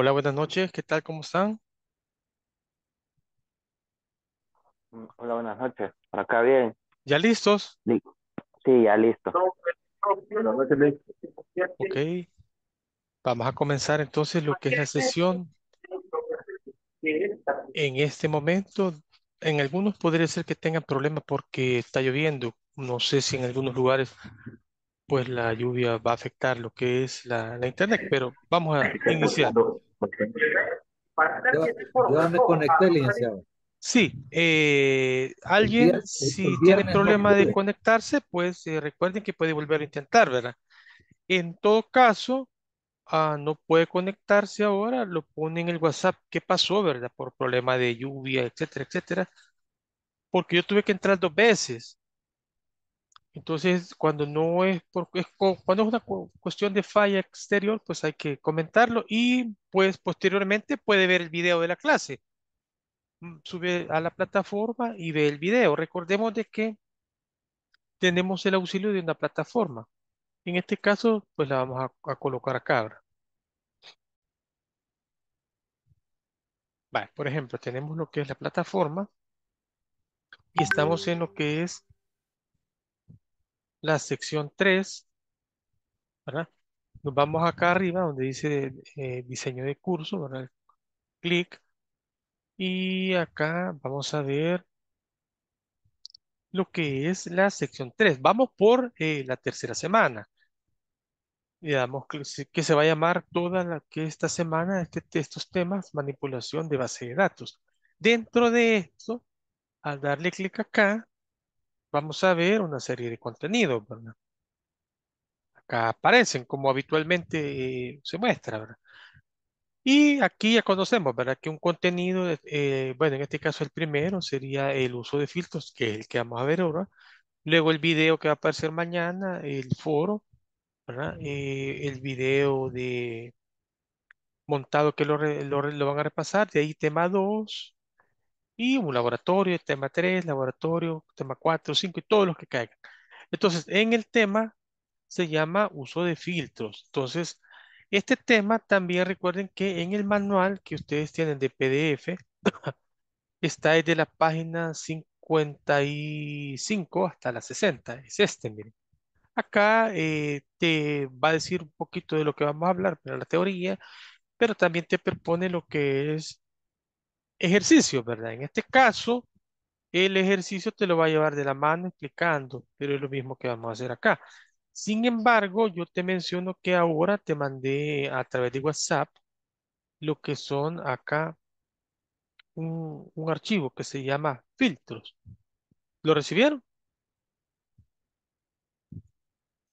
Hola, buenas noches. ¿Qué tal? ¿Cómo están? Mm, hola, buenas noches. acá bien. ¿Ya listos? Sí, ya listo. Ok. Vamos a comenzar entonces lo que es la sesión. En este momento, en algunos podría ser que tengan problemas porque está lloviendo. No sé si en algunos lugares pues la lluvia va a afectar lo que es la, la internet, pero vamos a iniciar. Yo, Sí, eh, alguien, si tiene problema de conectarse, pues eh, recuerden que puede volver a intentar, ¿verdad? En todo caso, ah, no puede conectarse ahora, lo pone en el WhatsApp, ¿qué pasó, verdad? Por problema de lluvia, etcétera, etcétera. Porque yo tuve que entrar dos veces entonces, cuando no es, cuando es una cuestión de falla exterior, pues hay que comentarlo y pues posteriormente puede ver el video de la clase. Mm, sube a la plataforma y ve el video. Recordemos de que tenemos el auxilio de una plataforma. En este caso, pues la vamos a, colocar acá. Vale, por ejemplo, tenemos lo que es la plataforma y estamos en lo que es la sección 3, ¿verdad? Nos vamos acá arriba donde dice eh, diseño de curso, ¿verdad? Clic. Y acá vamos a ver lo que es la sección 3. Vamos por eh, la tercera semana. Y damos que se va a llamar toda la que esta semana este, estos temas manipulación de base de datos. Dentro de esto, al darle clic acá, vamos a ver una serie de contenidos, ¿verdad? Acá aparecen como habitualmente eh, se muestra, ¿verdad? Y aquí ya conocemos, ¿verdad? Que un contenido, eh, eh, bueno, en este caso el primero sería el uso de filtros, que es el que vamos a ver ahora. Luego el video que va a aparecer mañana, el foro, ¿verdad? el video de montado que lo, lo, lo, van a repasar. De ahí tema 2, y un laboratorio, tema 3, laboratorio, tema 4, 5 y todos los que caigan. Entonces, en el tema se llama uso de filtros. Entonces, este tema también recuerden que en el manual que ustedes tienen de PDF está desde la página 55 hasta la 60. Es este, miren. Acá eh, te va a decir un poquito de lo que vamos a hablar, pero la teoría, pero también te propone lo que es ejercicio, ¿verdad? En este caso, el ejercicio te lo va a llevar de la mano explicando, pero es lo mismo que vamos a hacer acá. Sin embargo, yo te menciono que ahora te mandé a través de WhatsApp lo que son acá un, archivo que se llama filtros. ¿Lo recibieron?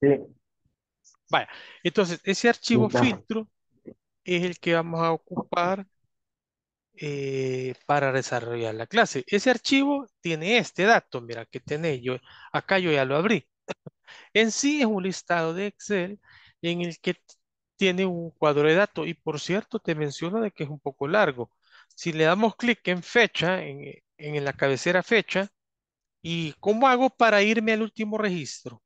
Sí. Vaya, entonces ese archivo filtro es el que vamos a ocupar eh, para desarrollar la clase. Ese archivo tiene este dato, mira, que tiene yo, acá yo ya lo abrí. en sí es un listado de Excel en el que tiene un cuadro de datos y por cierto te menciono de que es un poco largo. Si le damos clic en fecha, en, en la cabecera fecha, ¿y cómo hago para irme al último registro?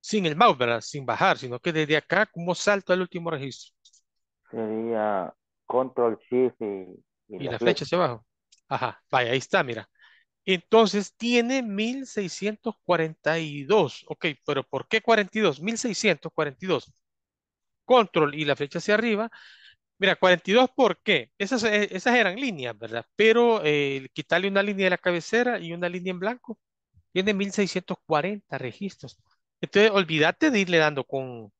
Sin el mouse, ¿verdad? Sin bajar, sino que desde acá, ¿cómo salto al último registro? Sería control shift y, la, flecha hacia abajo. Ajá, vaya, ahí está, mira. Entonces tiene 1642. Ok, pero ¿por qué 42? 1642. Control y la flecha hacia arriba. Mira, 42, ¿por qué? Esas, eh, esas eran líneas, ¿verdad? Pero eh, quitarle una línea de la cabecera y una línea en blanco. Tiene 1640 registros. Entonces, olvídate de irle dando con,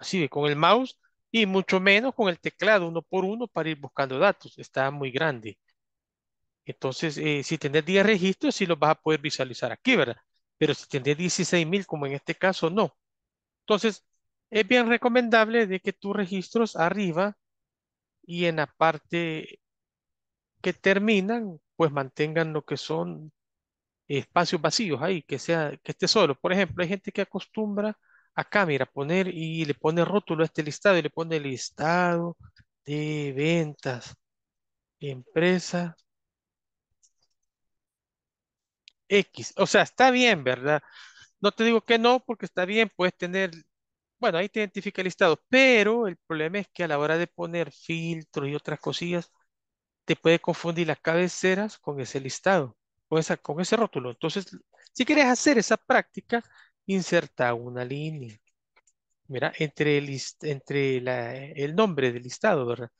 así, con el mouse y mucho menos con el teclado uno por uno para ir buscando datos. Está muy grande. Entonces, eh, si tenés 10 registros, sí los vas a poder visualizar aquí, ¿verdad? Pero si tenés 16,000, como en este caso, no. Entonces, es bien recomendable de que tus registros arriba y en la parte que terminan, pues mantengan lo que son espacios vacíos ahí, que sea, que esté solo. Por ejemplo, hay gente que acostumbra acá, mira, poner y le pone rótulo a este listado y le pone listado de ventas, empresa X. O sea, está bien, ¿verdad? No te digo que no, porque está bien, puedes tener, bueno, ahí te identifica el listado, pero el problema es que a la hora de poner filtros y otras cosillas, te puede confundir las cabeceras con ese listado, con, esa, con ese rótulo. Entonces, si quieres hacer esa práctica, inserta una línea. Mira, entre el, entre la, el nombre del listado, ¿verdad?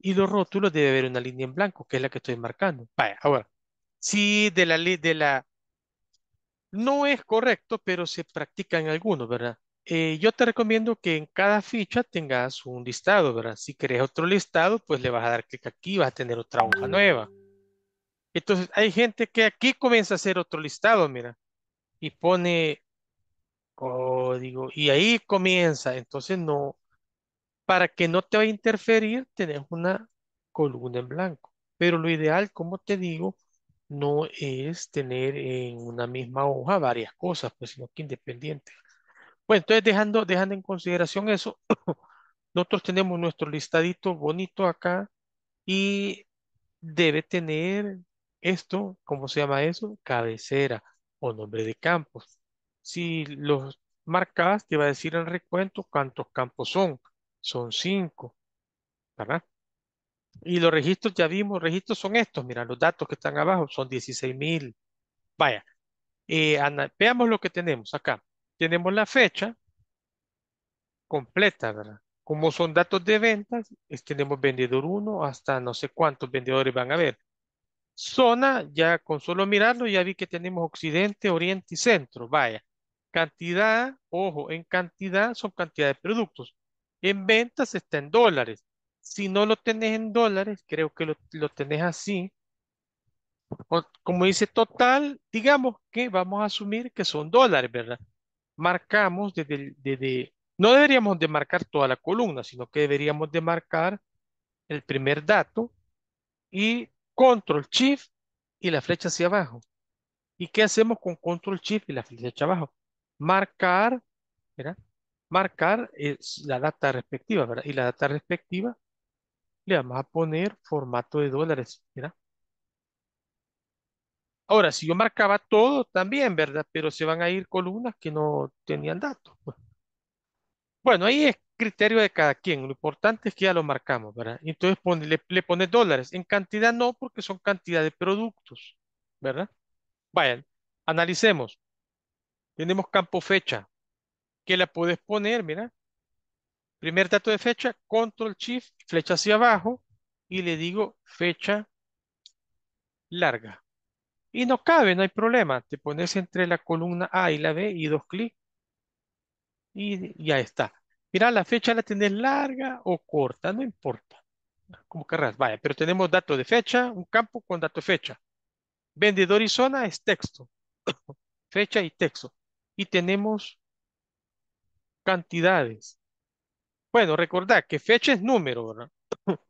Y los rótulos debe haber una línea en blanco, que es la que estoy marcando. Vaya, ahora, si de la, ley de la... No es correcto, pero se practica en algunos, ¿verdad? Eh, yo te recomiendo que en cada ficha tengas un listado, ¿verdad? Si querés otro listado, pues le vas a dar clic aquí, y vas a tener otra hoja nueva. Entonces, hay gente que aquí comienza a hacer otro listado, mira, y pone código, y ahí comienza. Entonces, no, para que no te vaya a interferir, tenés una columna en blanco. Pero lo ideal, como te digo, no es tener en una misma hoja varias cosas, pues, sino que independiente. Bueno, entonces dejando, dejando en consideración eso, nosotros tenemos nuestro listadito bonito acá y debe tener esto, ¿cómo se llama eso? Cabecera o nombre de campos. Si los marcas, te va a decir el recuento cuántos campos son. Son cinco, ¿verdad? Y los registros, ya vimos, registros son estos, mira, los datos que están abajo son 16.000. mil. Vaya, eh, veamos lo que tenemos acá. Tenemos la fecha completa, ¿verdad? Como son datos de ventas, tenemos vendedor 1 hasta no sé cuántos vendedores van a haber. Zona, ya con solo mirarlo, ya vi que tenemos occidente, oriente y centro, vaya. Cantidad, ojo, en cantidad son cantidad de productos. En ventas está en dólares. Si no lo tenés en dólares, creo que lo, tenés así. como dice total, digamos que vamos a asumir que son dólares, ¿verdad? Marcamos desde, desde no deberíamos de marcar toda la columna, sino que deberíamos de marcar el primer dato y control shift y la flecha hacia abajo. ¿Y qué hacemos con control shift y la flecha hacia abajo? marcar, ¿verdad? marcar la data respectiva, ¿verdad? Y la data respectiva le vamos a poner formato de dólares, ¿verdad? Ahora, si yo marcaba todo también, ¿verdad? Pero se van a ir columnas que no tenían datos. Pues. Bueno, ahí es criterio de cada quien. Lo importante es que ya lo marcamos, ¿verdad? Entonces le, le pone dólares. En cantidad no, porque son cantidad de productos, ¿verdad? Vayan, analicemos. Tenemos campo fecha, que la puedes poner, mira. Primer dato de fecha, control shift, flecha hacia abajo y le digo fecha larga. Y no cabe, no hay problema. Te pones entre la columna A y la B y dos clics. Y ya está. Mira, la fecha la tenés larga o corta, no importa. Como querrás, vaya. Pero tenemos dato de fecha, un campo con dato de fecha. Vendedor y zona es texto. fecha y texto y tenemos cantidades. Bueno, recordad que fecha es número, ¿verdad?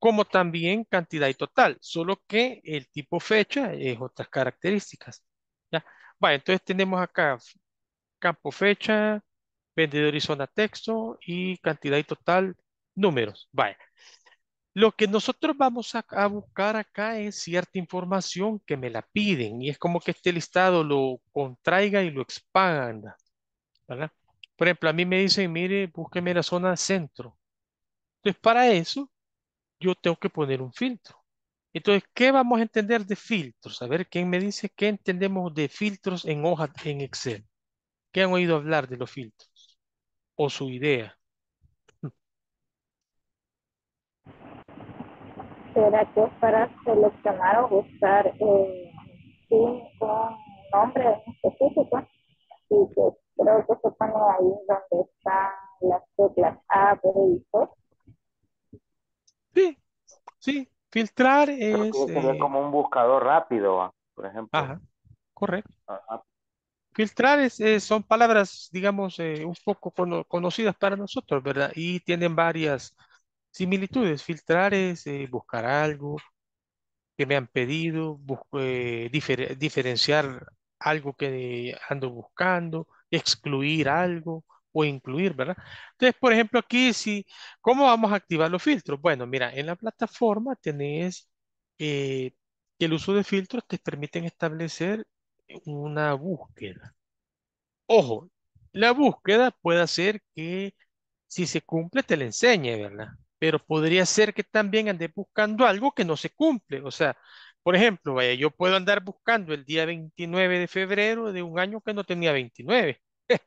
Como también cantidad y total, solo que el tipo fecha es otras características. ¿ya? Vale, entonces tenemos acá campo fecha, vendedor y zona texto y cantidad y total números. Vaya, vale. Lo que nosotros vamos a, buscar acá es cierta información que me la piden y es como que este listado lo contraiga y lo expanda. ¿verdad? Por ejemplo, a mí me dicen, mire, búsqueme la zona centro. Entonces, para eso, yo tengo que poner un filtro. Entonces, ¿qué vamos a entender de filtros? A ver, ¿quién me dice qué entendemos de filtros en hojas en Excel? ¿Qué han oído hablar de los filtros? ¿O su idea? será que para seleccionar o buscar eh, un nombre específico y que creo que se pone ahí donde están las teclas A, B y C. Sí, sí, filtrar es... Eh, como un buscador rápido, por ejemplo. Ajá, correcto. Ah, ah. Filtrar es, eh, son palabras, digamos, un poco conocidas para nosotros, ¿verdad? Y tienen varias Similitudes, filtrar es eh, buscar algo que me han pedido, eh, diferenciar algo que ando buscando, excluir algo o incluir, ¿verdad? Entonces, por ejemplo, aquí, si, ¿cómo vamos a activar los filtros? Bueno, mira, en la plataforma tenés eh, que el uso de filtros te permiten establecer una búsqueda. Ojo, la búsqueda puede hacer que si se cumple te la enseñe, ¿verdad? pero podría ser que también ande buscando algo que no se cumple. O sea, por ejemplo, vaya, yo puedo andar buscando el día 29 de febrero de un año que no tenía 29.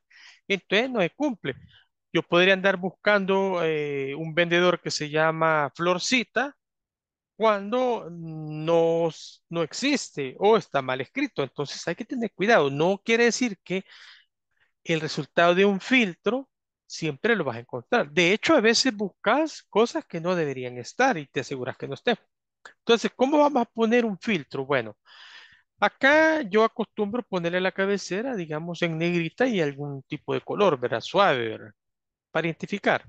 Entonces no se cumple. Yo podría andar buscando eh, un vendedor que se llama Florcita cuando no, no existe o está mal escrito. Entonces hay que tener cuidado. No quiere decir que el resultado de un filtro siempre lo vas a encontrar. De hecho, a veces buscas cosas que no deberían estar y te aseguras que no estén. Entonces, ¿cómo vamos a poner un filtro? Bueno, acá yo acostumbro ponerle la cabecera, digamos, en negrita y algún tipo de color, ¿verdad? Suave, ¿verdad? Para identificar.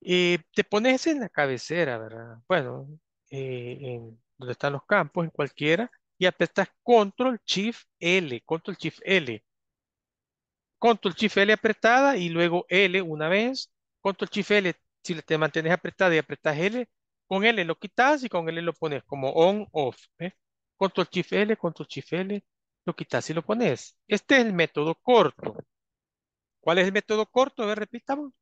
Eh, te pones en la cabecera, ¿verdad? Bueno, eh, en donde están los campos, en cualquiera, y apretas Control Shift L, Control Shift L. Control Shift L apretada y luego L una vez. Control Shift L, si te mantienes apretada y apretas L, con L lo quitas y con L lo pones como on, off. Control Shift L, Control Shift L, lo quitas y lo pones. Este es el método corto. ¿Cuál es el método corto? A ver, repitamos.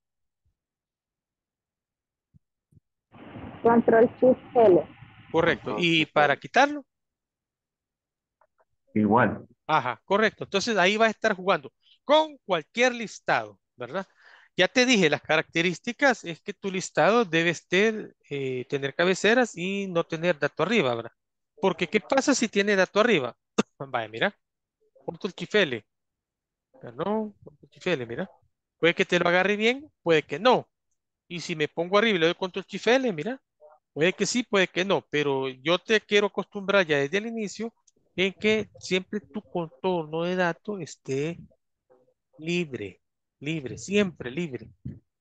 Control Shift L. Correcto. ¿Y para quitarlo? Igual. Ajá, correcto. Entonces ahí va a estar jugando con cualquier listado, ¿verdad? Ya te dije, las características es que tu listado debe eh, tener cabeceras y no tener dato arriba, ¿verdad? Porque, ¿qué pasa si tiene dato arriba? Vaya, mira. ¿control el chifele. No, punto chifele, mira. Puede que te lo agarre bien, puede que no. Y si me pongo arriba y le doy control chifele, mira. Puede que sí, puede que no. Pero yo te quiero acostumbrar ya desde el inicio en que siempre tu contorno de dato esté libre, libre, siempre libre.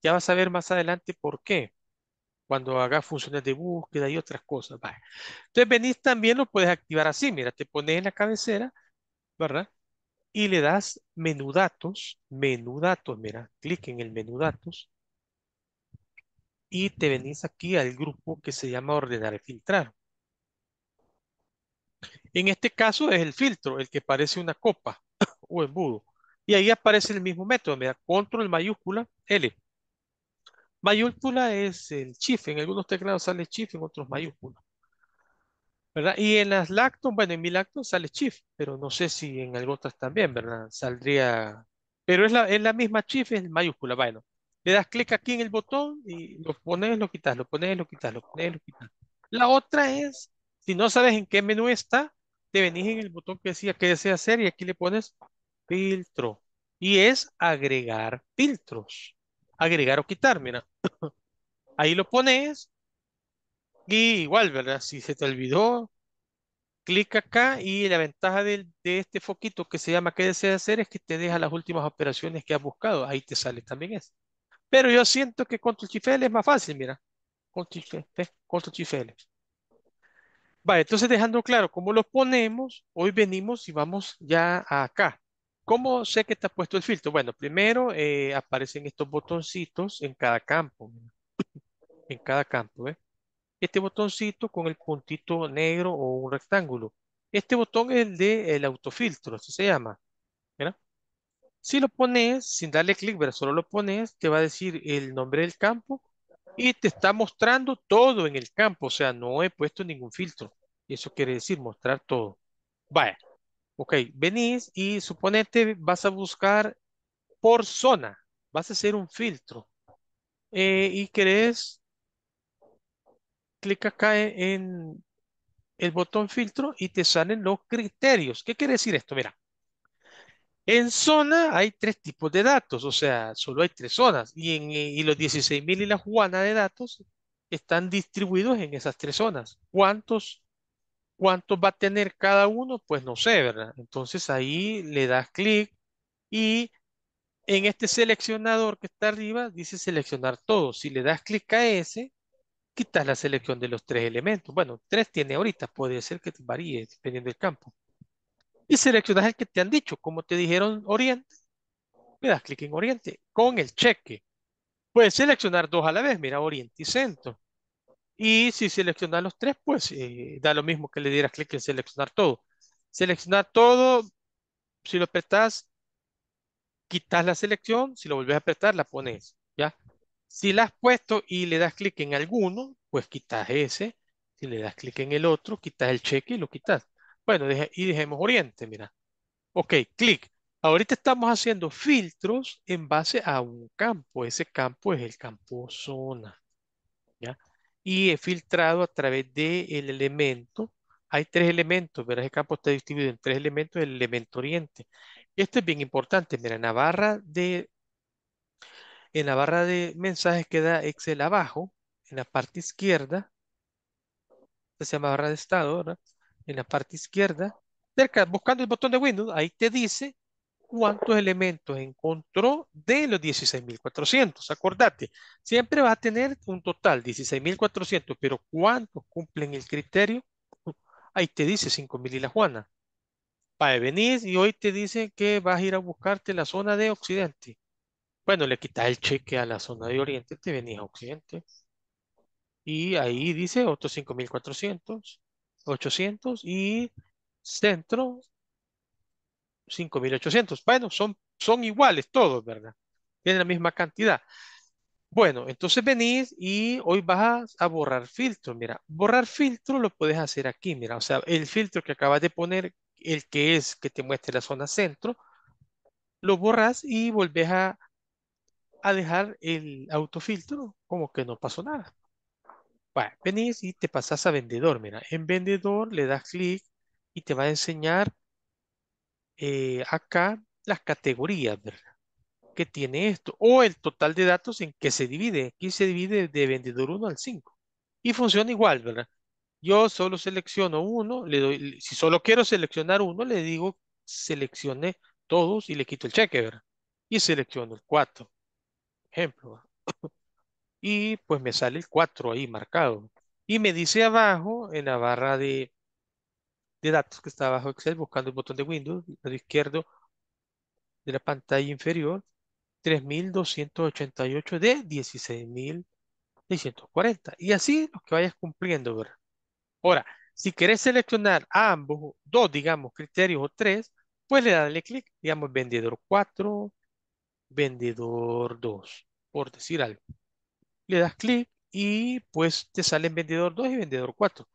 Ya vas a ver más adelante por qué. Cuando hagas funciones de búsqueda y otras cosas. Entonces, venís también lo puedes activar así. Mira, te pones en la cabecera, ¿verdad? Y le das menú datos, menú datos, mira, clic en el menú datos. Y te venís aquí al grupo que se llama ordenar y filtrar. En este caso es el filtro, el que parece una copa o embudo. Y ahí aparece el mismo método, me da control mayúscula L. Mayúscula es el shift, en algunos teclados sale shift, en otros mayúscula. ¿Verdad? Y en las lactos, bueno, en mi lacto sale shift, pero no sé si en otras también, ¿verdad? Saldría, pero es la, es la misma shift, es mayúscula, bueno. Le das clic aquí en el botón y lo pones, lo quitas, lo pones, lo quitas, lo pones, lo quitas. La otra es, si no sabes en qué menú está, te venís en el botón que decía que desea hacer y aquí le pones filtro. Y es agregar filtros. Agregar o quitar, mira. Ahí lo pones. Y igual, ¿verdad? Si se te olvidó, clic acá y la ventaja de, este foquito que se llama ¿Qué deseas hacer? es que te deja las últimas operaciones que has buscado. Ahí te sale también eso. Pero yo siento que Control chifel es más fácil, mira. Control chifel entonces dejando claro cómo lo ponemos, hoy venimos y vamos ya acá. ¿Cómo sé que está puesto el filtro? Bueno, primero eh, aparecen estos botoncitos en cada campo. En cada campo, ¿eh? Este botoncito con el puntito negro o un rectángulo. Este botón es el de autofiltro, así se llama. ¿verdad? Si lo pones sin darle clic, pero solo lo pones, te va a decir el nombre del campo y te está mostrando todo en el campo. O sea, no he puesto ningún filtro. Eso quiere decir mostrar todo. Vaya. Ok, venís y suponete vas a buscar por zona, vas a hacer un filtro eh, y querés, clic acá en el botón filtro y te salen los criterios. ¿Qué quiere decir esto? Mira, en zona hay tres tipos de datos, o sea, solo hay tres zonas y, en, y los 16.000 y la juana de datos están distribuidos en esas tres zonas. ¿Cuántos ¿Cuántos va a tener cada uno? Pues no sé, ¿verdad? Entonces ahí le das clic y en este seleccionador que está arriba dice seleccionar todo. Si le das clic a ese, quitas la selección de los tres elementos. Bueno, tres tiene ahorita, puede ser que te varíe dependiendo del campo. Y seleccionas el que te han dicho, como te dijeron Oriente, le das clic en Oriente con el cheque. Puedes seleccionar dos a la vez, mira Oriente y Centro. Y si seleccionas los tres, pues eh, da lo mismo que le dieras clic en seleccionar todo. Seleccionar todo, si lo apretas, quitas la selección, si lo volvés a apretar, la pones, ¿ya? Si la has puesto y le das clic en alguno, pues quitas ese. Si le das clic en el otro, quitas el cheque y lo quitas. Bueno, y dejemos Oriente, mira. Ok, clic. Ahorita estamos haciendo filtros en base a un campo. Ese campo es el campo zona, ¿ya? y he filtrado a través del el elemento. Hay tres elementos, pero el campo está distribuido en tres elementos, el elemento oriente. Esto es bien importante, mira, en la barra de, en la barra de mensajes que da Excel abajo, en la parte izquierda, se llama barra de estado, ¿verdad? En la parte izquierda, cerca, buscando el botón de Windows, ahí te dice cuántos elementos encontró de los 16.400. Acordate, siempre va a tener un total 16.400, pero ¿cuántos cumplen el criterio? Ahí te dice 5.000 y la Juana. Para venir y hoy te dice que vas a ir a buscarte la zona de Occidente. Bueno, le quitas el cheque a la zona de Oriente, te venís a Occidente. Y ahí dice otros 5.400, 800 y centro 5.800. Bueno, son, son iguales todos, ¿verdad? Tienen la misma cantidad. Bueno, entonces venís y hoy vas a, borrar filtro. Mira, borrar filtro lo puedes hacer aquí. Mira, o sea, el filtro que acabas de poner, el que es que te muestre la zona centro, lo borras y volvés a, a dejar el autofiltro como que no pasó nada. Bueno, venís y te pasas a vendedor. Mira, en vendedor le das clic y te va a enseñar eh, acá las categorías, ¿verdad? Que tiene esto. O el total de datos en que se divide. Aquí se divide de vendedor 1 al 5. Y funciona igual, ¿verdad? Yo solo selecciono uno, le doy, si solo quiero seleccionar uno, le digo seleccione todos y le quito el cheque, ¿verdad? Y selecciono el 4. Ejemplo. Y pues me sale el 4 ahí marcado. Y me dice abajo en la barra de de datos que está bajo Excel, buscando el botón de Windows, lado izquierdo de la pantalla inferior, 3.288 de 16.640. Y así los que vayas cumpliendo, ¿verdad? Ahora, si querés seleccionar ambos, dos, digamos, criterios o tres, pues le dale clic, digamos, vendedor 4, vendedor 2, por decir algo. Le das clic y pues te salen vendedor 2 y vendedor 4.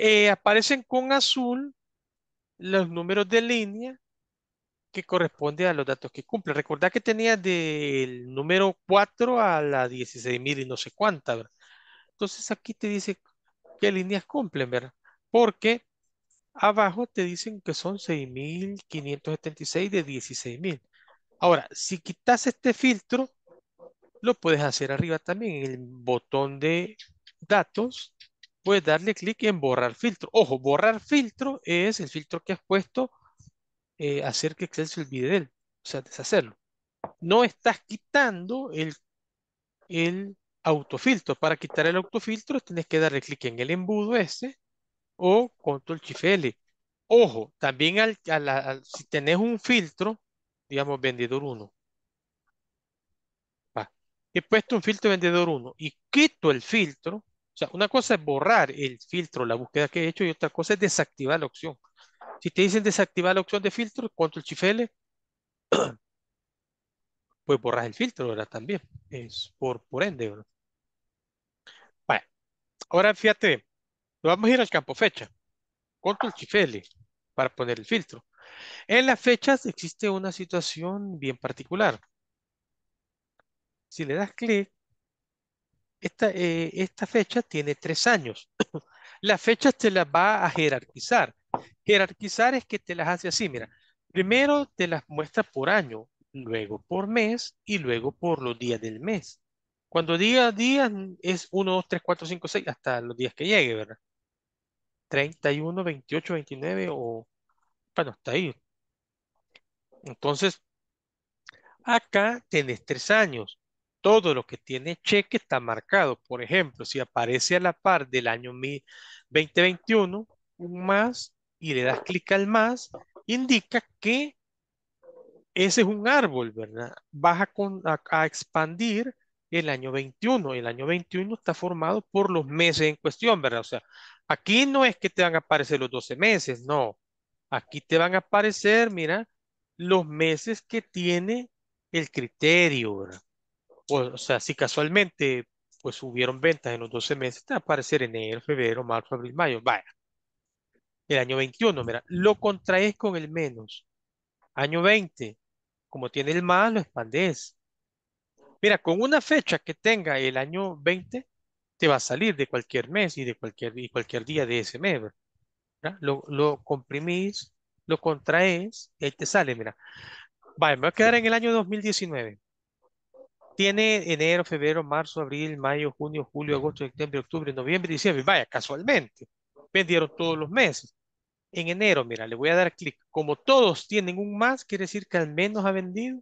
Eh, aparecen con azul los números de línea que corresponde a los datos que cumple. Recordad que tenía del número 4 a la 16.000 y no sé cuánta, Entonces aquí te dice qué líneas cumplen, ¿verdad? Porque abajo te dicen que son 6.576 de 16.000. Ahora, si quitas este filtro, lo puedes hacer arriba también en el botón de datos puedes darle clic en borrar filtro. Ojo, borrar filtro es el filtro que has puesto eh, hacer que Excel se olvide él, o sea, deshacerlo. No estás quitando el, el autofiltro. Para quitar el autofiltro tienes que darle clic en el embudo ese o control shift Ojo, también si tenés un filtro, digamos vendedor 1. He puesto un filtro vendedor 1 y quito el filtro o sea, una cosa es borrar el filtro, la búsqueda que he hecho, y otra cosa es desactivar la opción. Si te dicen desactivar la opción de filtro, control el pues borras el filtro, ¿verdad? También. Es por, por ende, ¿verdad? Ahora fíjate, vamos a ir al campo fecha. Control el para poner el filtro. En las fechas existe una situación bien particular. Si le das clic, esta, eh, esta fecha tiene tres años. La fecha te la va a jerarquizar. Jerarquizar es que te las hace así, mira. Primero te las muestra por año, luego por mes y luego por los días del mes. Cuando diga días es 1, 2, 3, 4, 5, 6, hasta los días que llegue, ¿verdad? 31, 28, 29 o... Bueno, hasta ahí. Entonces, acá tenés tres años todo lo que tiene cheque está marcado. Por ejemplo, si aparece a la par del año 2021, un más y le das clic al más, indica que ese es un árbol, ¿verdad? Vas a, expandir el año 21. El año 21 está formado por los meses en cuestión, ¿verdad? O sea, aquí no es que te van a aparecer los 12 meses, no. Aquí te van a aparecer, mira, los meses que tiene el criterio, ¿verdad? o sea, si casualmente pues hubieron ventas en los 12 meses, te va a aparecer enero, febrero, marzo, abril, mayo, vaya. El año 21, mira, lo contraes con el menos. Año 20, como tiene el más, lo expandes. Mira, con una fecha que tenga el año 20, te va a salir de cualquier mes y de cualquier, y cualquier día de ese mes. Lo, lo comprimís, lo contraes y ahí te sale, mira. Vale, me a quedar en el año 2019 tiene enero, febrero, marzo, abril, mayo, junio, julio, agosto, septiembre, octubre, noviembre, diciembre. Vaya, casualmente, vendieron todos los meses. En enero, mira, le voy a dar clic. Como todos tienen un más, quiere decir que al menos ha vendido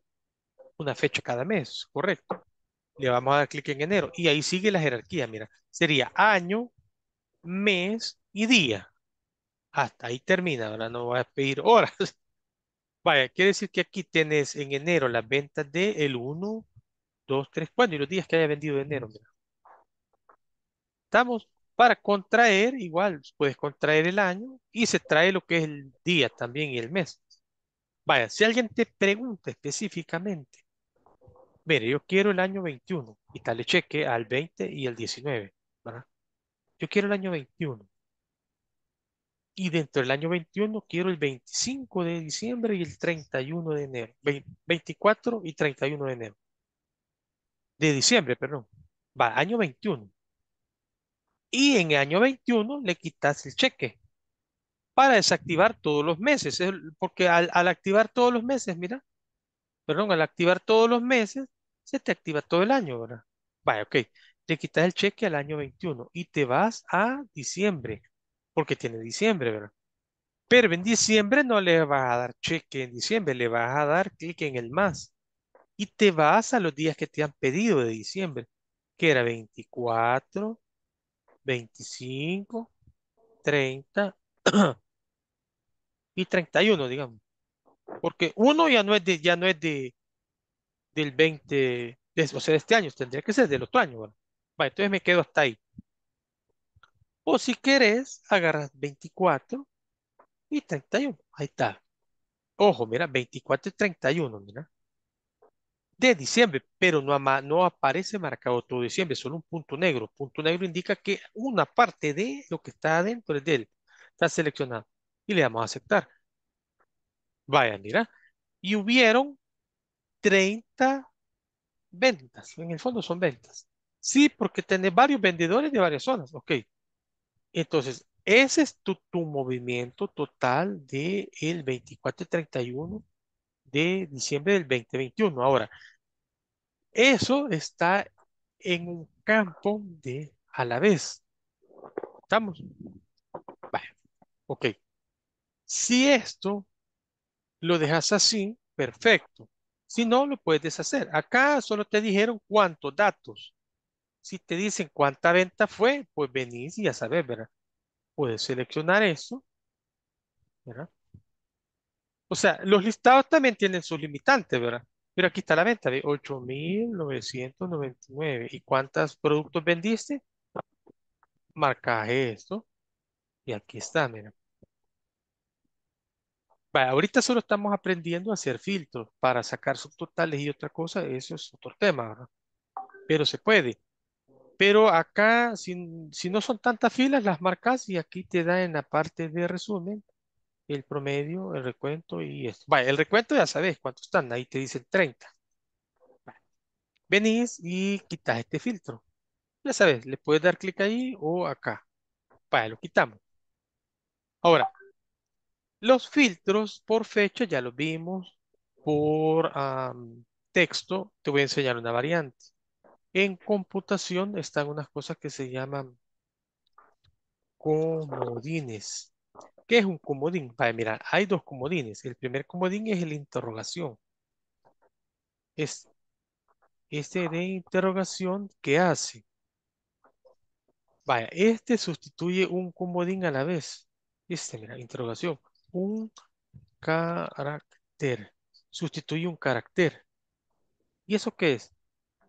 una fecha cada mes, correcto. Le vamos a dar clic en enero y ahí sigue la jerarquía, mira. Sería año, mes y día. Hasta ahí termina, ahora no voy a pedir horas. Vaya, quiere decir que aquí tienes en enero las ventas del el 1 2, 3, 4 y los días que haya vendido enero. Mm. Estamos para contraer, igual puedes contraer el año y se trae lo que es el día también y el mes. Vaya, si alguien te pregunta específicamente, mire, yo quiero el año 21 y tal le cheque al 20 y al 19, ¿verdad? Yo quiero el año 21. Y dentro del año 21 quiero el 25 de diciembre y el 31 de enero. 24 y 31 de enero de diciembre, perdón, va, año 21. Y en el año 21 le quitas el cheque para desactivar todos los meses, porque al, activar todos los meses, mira, perdón, al activar todos los meses, se te activa todo el año, ¿verdad? Vaya, ok, le quitas el cheque al año 21 y te vas a diciembre, porque tiene diciembre, ¿verdad? Pero en diciembre no le vas a dar cheque en diciembre, le vas a dar clic en el más y te vas a los días que te han pedido de diciembre, que era 24, 25, 30 y 31, digamos. Porque uno ya no es de, ya no es de del 20, o sea, este año, tendría que ser del otro año, entonces me quedo hasta ahí. O si querés, agarras 24 y 31. Ahí está. Ojo, mira, 24 y 31, mira de diciembre, pero no, aparece marcado todo diciembre, solo un punto negro. Punto negro indica que una parte de lo que está adentro de él, está seleccionado. Y le damos a aceptar. vayan, mira. Y hubieron 30 ventas. En el fondo son ventas. Sí, porque tenés varios vendedores de varias zonas. Ok. Entonces, ese es tu, movimiento total del el 24 y 31 de diciembre del 2021. Ahora, eso está en un campo de a la vez. ¿Estamos? Vale. Ok. Si esto lo dejas así, perfecto. Si no, lo puedes deshacer. Acá solo te dijeron cuántos datos. Si te dicen cuánta venta fue, pues venís y ya sabes, ¿verdad? Puedes seleccionar eso, ¿verdad? O sea, los listados también tienen sus limitantes, ¿verdad? Pero aquí está la venta de 8.999. ¿Y cuántos productos vendiste? Marca esto. Y aquí está, mira. ahorita solo estamos aprendiendo a hacer filtros para sacar subtotales y otra cosa. Eso es otro tema, ¿verdad? Pero se puede. Pero acá, si, si no son tantas filas, las marcas y aquí te da en la parte de resumen el promedio, el recuento y esto. el recuento ya sabes cuántos están, ahí te dicen 30. Venís y quitas este filtro. Ya sabes, le puedes dar clic ahí o acá. lo quitamos. Ahora, los filtros por fecha ya los vimos. Por texto te voy a enseñar una variante. En computación están unas cosas que se llaman comodines. ¿Qué es un comodín? Vale, mira, hay dos comodines. El primer comodín es la interrogación. Es este de interrogación ¿Qué hace. Vaya, este sustituye un comodín a la vez. Este, mira, interrogación. Un carácter. Sustituye un carácter. ¿Y eso qué es?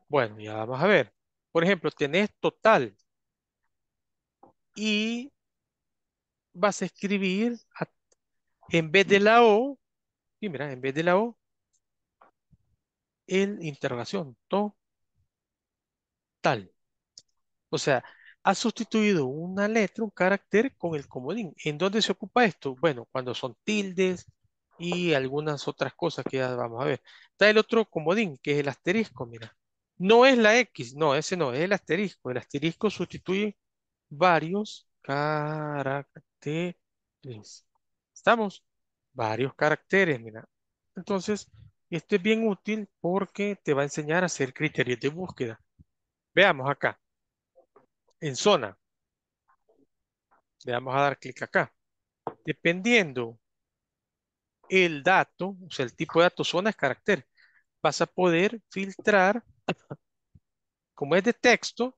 Bueno, ya vamos a ver. Por ejemplo, tenés total y vas a escribir en vez de la O, y mira, en vez de la O, el interrogación, total tal. O sea, ha sustituido una letra, un carácter con el comodín. ¿En dónde se ocupa esto? Bueno, cuando son tildes y algunas otras cosas que ya vamos a ver. Está el otro comodín, que es el asterisco, mira. No es la X, no, ese no, es el asterisco. El asterisco sustituye varios Caracteres. ¿Estamos? Varios caracteres, mira. Entonces, esto es bien útil porque te va a enseñar a hacer criterios de búsqueda. Veamos acá. En zona. Le vamos a dar clic acá. Dependiendo el dato, o sea, el tipo de dato, zona es carácter, vas a poder filtrar, como es de texto,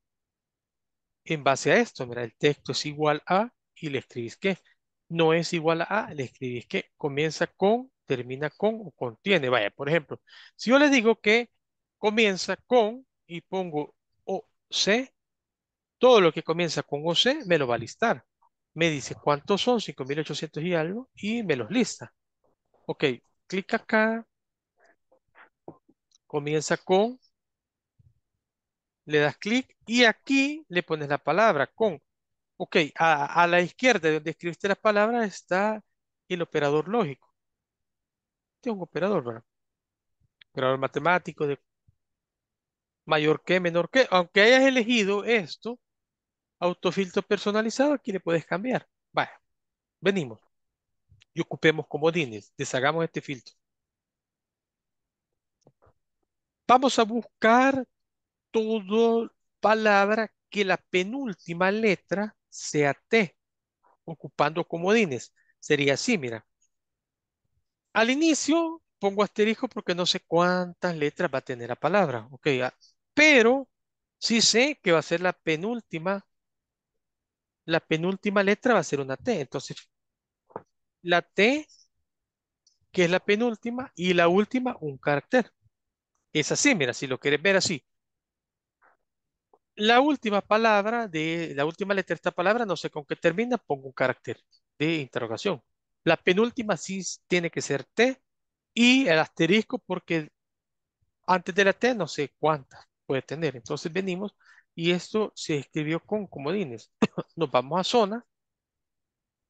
en base a esto, mira, el texto es igual a y le escribís que. No es igual a le escribís que. Comienza con, termina con o contiene. Vaya, por ejemplo, si yo le digo que comienza con y pongo OC, todo lo que comienza con OC me lo va a listar. Me dice cuántos son, 5.800 y algo, y me los lista. Ok, clic acá. Comienza con le das clic y aquí le pones la palabra con. Ok, a, la izquierda de donde escribiste la palabra está el operador lógico. tengo este un operador, ¿verdad? Operador matemático de mayor que, menor que. Aunque hayas elegido esto, autofiltro personalizado, aquí le puedes cambiar. Vaya, venimos. Y ocupemos comodines. Deshagamos este filtro. Vamos a buscar toda palabra que la penúltima letra sea T, ocupando comodines. Sería así, mira. Al inicio pongo asterisco porque no sé cuántas letras va a tener la palabra, ok, ah, pero sí sé que va a ser la penúltima, la penúltima letra va a ser una T, entonces la T, que es la penúltima, y la última, un carácter. Es así, mira, si lo quieres ver así, la última palabra de la última letra de esta palabra, no sé con qué termina, pongo un carácter de interrogación. La penúltima sí tiene que ser T y el asterisco porque antes de la T no sé cuántas puede tener. Entonces venimos y esto se escribió con comodines. Nos vamos a zona,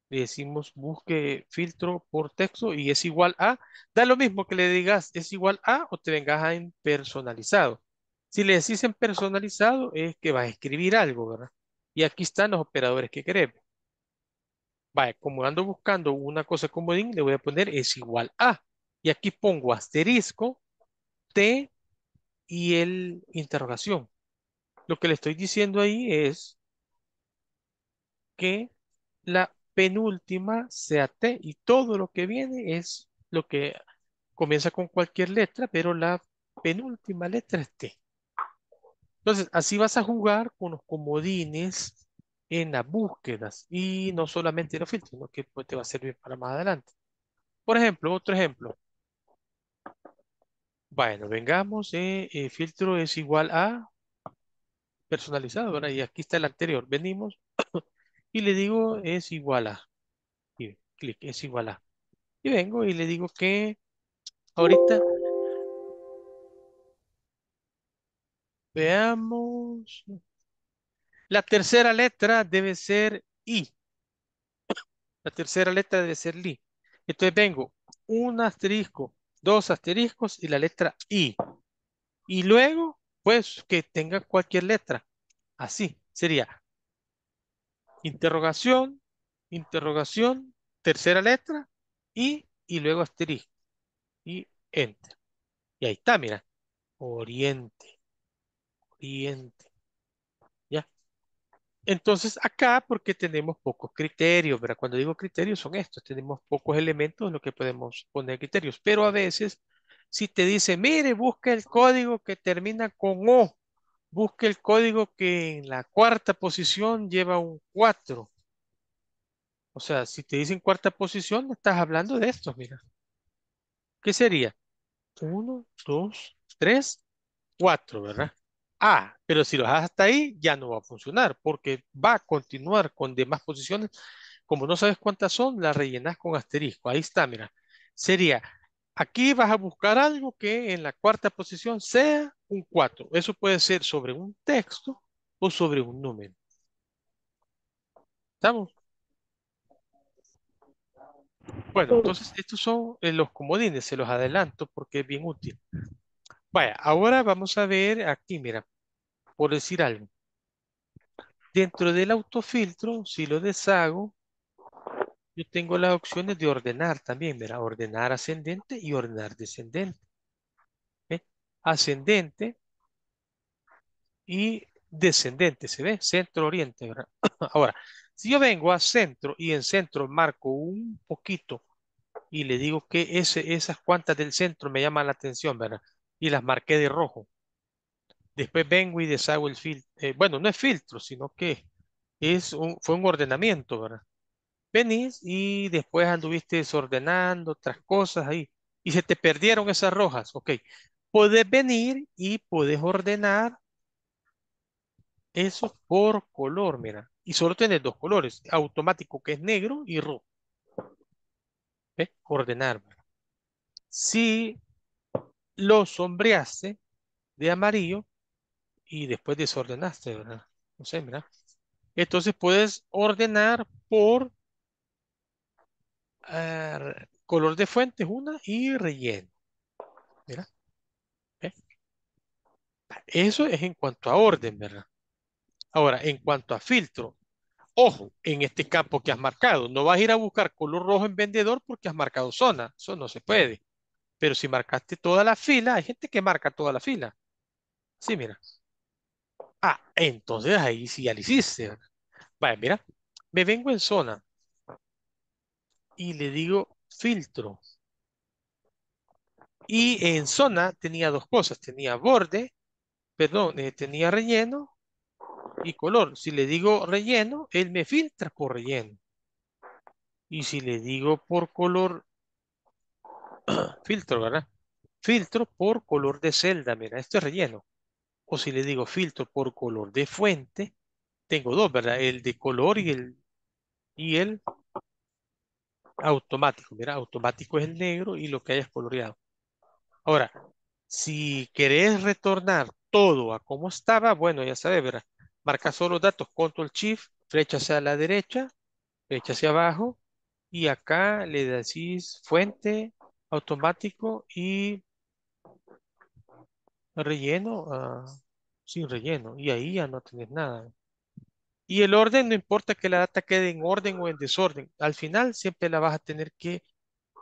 le decimos busque filtro por texto y es igual a, da lo mismo que le digas es igual a o te vengas a en personalizado. Si decís dicen personalizado, es que va a escribir algo, ¿verdad? Y aquí están los operadores que queremos. va como ando buscando una cosa comodín, le voy a poner es igual a. Y aquí pongo asterisco, T y el interrogación. Lo que le estoy diciendo ahí es que la penúltima sea T y todo lo que viene es lo que comienza con cualquier letra, pero la penúltima letra es T. Entonces, así vas a jugar con los comodines en las búsquedas y no solamente en los filtros, sino que pues, te va a servir para más adelante. Por ejemplo, otro ejemplo. Bueno, vengamos, eh, eh filtro es igual a personalizado, Ahora Y aquí está el anterior. Venimos y le digo es igual a. Y clic, es igual a. Y vengo y le digo que ahorita Veamos. La tercera letra debe ser I. La tercera letra debe ser Li. Entonces vengo un asterisco, dos asteriscos y la letra I. Y luego, pues, que tenga cualquier letra. Así sería. Interrogación, interrogación, tercera letra, I y luego asterisco. Y enter. Y ahí está, mira. Oriente. ¿Ya? Entonces acá, porque tenemos pocos criterios, ¿verdad? Cuando digo criterios son estos, tenemos pocos elementos en los que podemos poner criterios, pero a veces si te dice, mire, busca el código que termina con O, busque el código que en la cuarta posición lleva un 4. O sea, si te dicen cuarta posición, estás hablando de estos, mira. ¿Qué sería? 1, 2, 3, 4, ¿verdad? Ah, pero si lo haces hasta ahí, ya no va a funcionar porque va a continuar con demás posiciones. Como no sabes cuántas son, las rellenas con asterisco. Ahí está, mira. Sería, aquí vas a buscar algo que en la cuarta posición sea un 4. Eso puede ser sobre un texto o sobre un número. ¿Estamos? Bueno, entonces estos son eh, los comodines, se los adelanto porque es bien útil. Vaya, ahora vamos a ver aquí, mira por decir algo. Dentro del autofiltro, si lo deshago, yo tengo las opciones de ordenar también, mira, ordenar ascendente y ordenar descendente. Ascendente y descendente, ¿se ve? Centro-oriente, ¿verdad? Ahora, si yo vengo a centro y en centro marco un poquito y le digo que ese, esas cuantas del centro me llaman la atención, ¿verdad? Y las marqué de rojo. Después vengo y deshago el filtro. Eh, bueno, no es filtro, sino que es un, fue un ordenamiento, ¿verdad? Venís y después anduviste desordenando otras cosas ahí. Y se te perdieron esas rojas. Ok. Podés venir y puedes ordenar eso por color, mira. Y solo tienes dos colores. Automático que es negro y rojo. ¿Ves? Ordenar. ¿verdad? Si lo sombreaste de amarillo, y después desordenaste, ¿verdad? No sé, mira Entonces puedes ordenar por ah, color de fuente una y relleno. mira Eso es en cuanto a orden, ¿verdad? Ahora, en cuanto a filtro, ojo, en este campo que has marcado, no vas a ir a buscar color rojo en vendedor porque has marcado zona, eso no se puede. Pero si marcaste toda la fila, hay gente que marca toda la fila. Sí, mira. Ah, entonces ahí sí ya lo hiciste. mira, me vengo en zona y le digo filtro. Y en zona tenía dos cosas, tenía borde, perdón, eh, tenía relleno y color. Si le digo relleno, él me filtra por relleno. Y si le digo por color, filtro, ¿verdad? Filtro por color de celda, mira, esto es relleno o si le digo filtro por color de fuente, tengo dos, ¿verdad? El de color y el, y el automático. Mira, automático es el negro y lo que hayas coloreado. Ahora, si querés retornar todo a como estaba, bueno, ya sabes, ¿verdad? Marca solo datos, control shift, flecha hacia la derecha, flecha hacia abajo, y acá le decís fuente, automático y relleno ah, sin relleno y ahí ya no tener nada. Y el orden no importa que la data quede en orden o en desorden, al final siempre la vas a tener que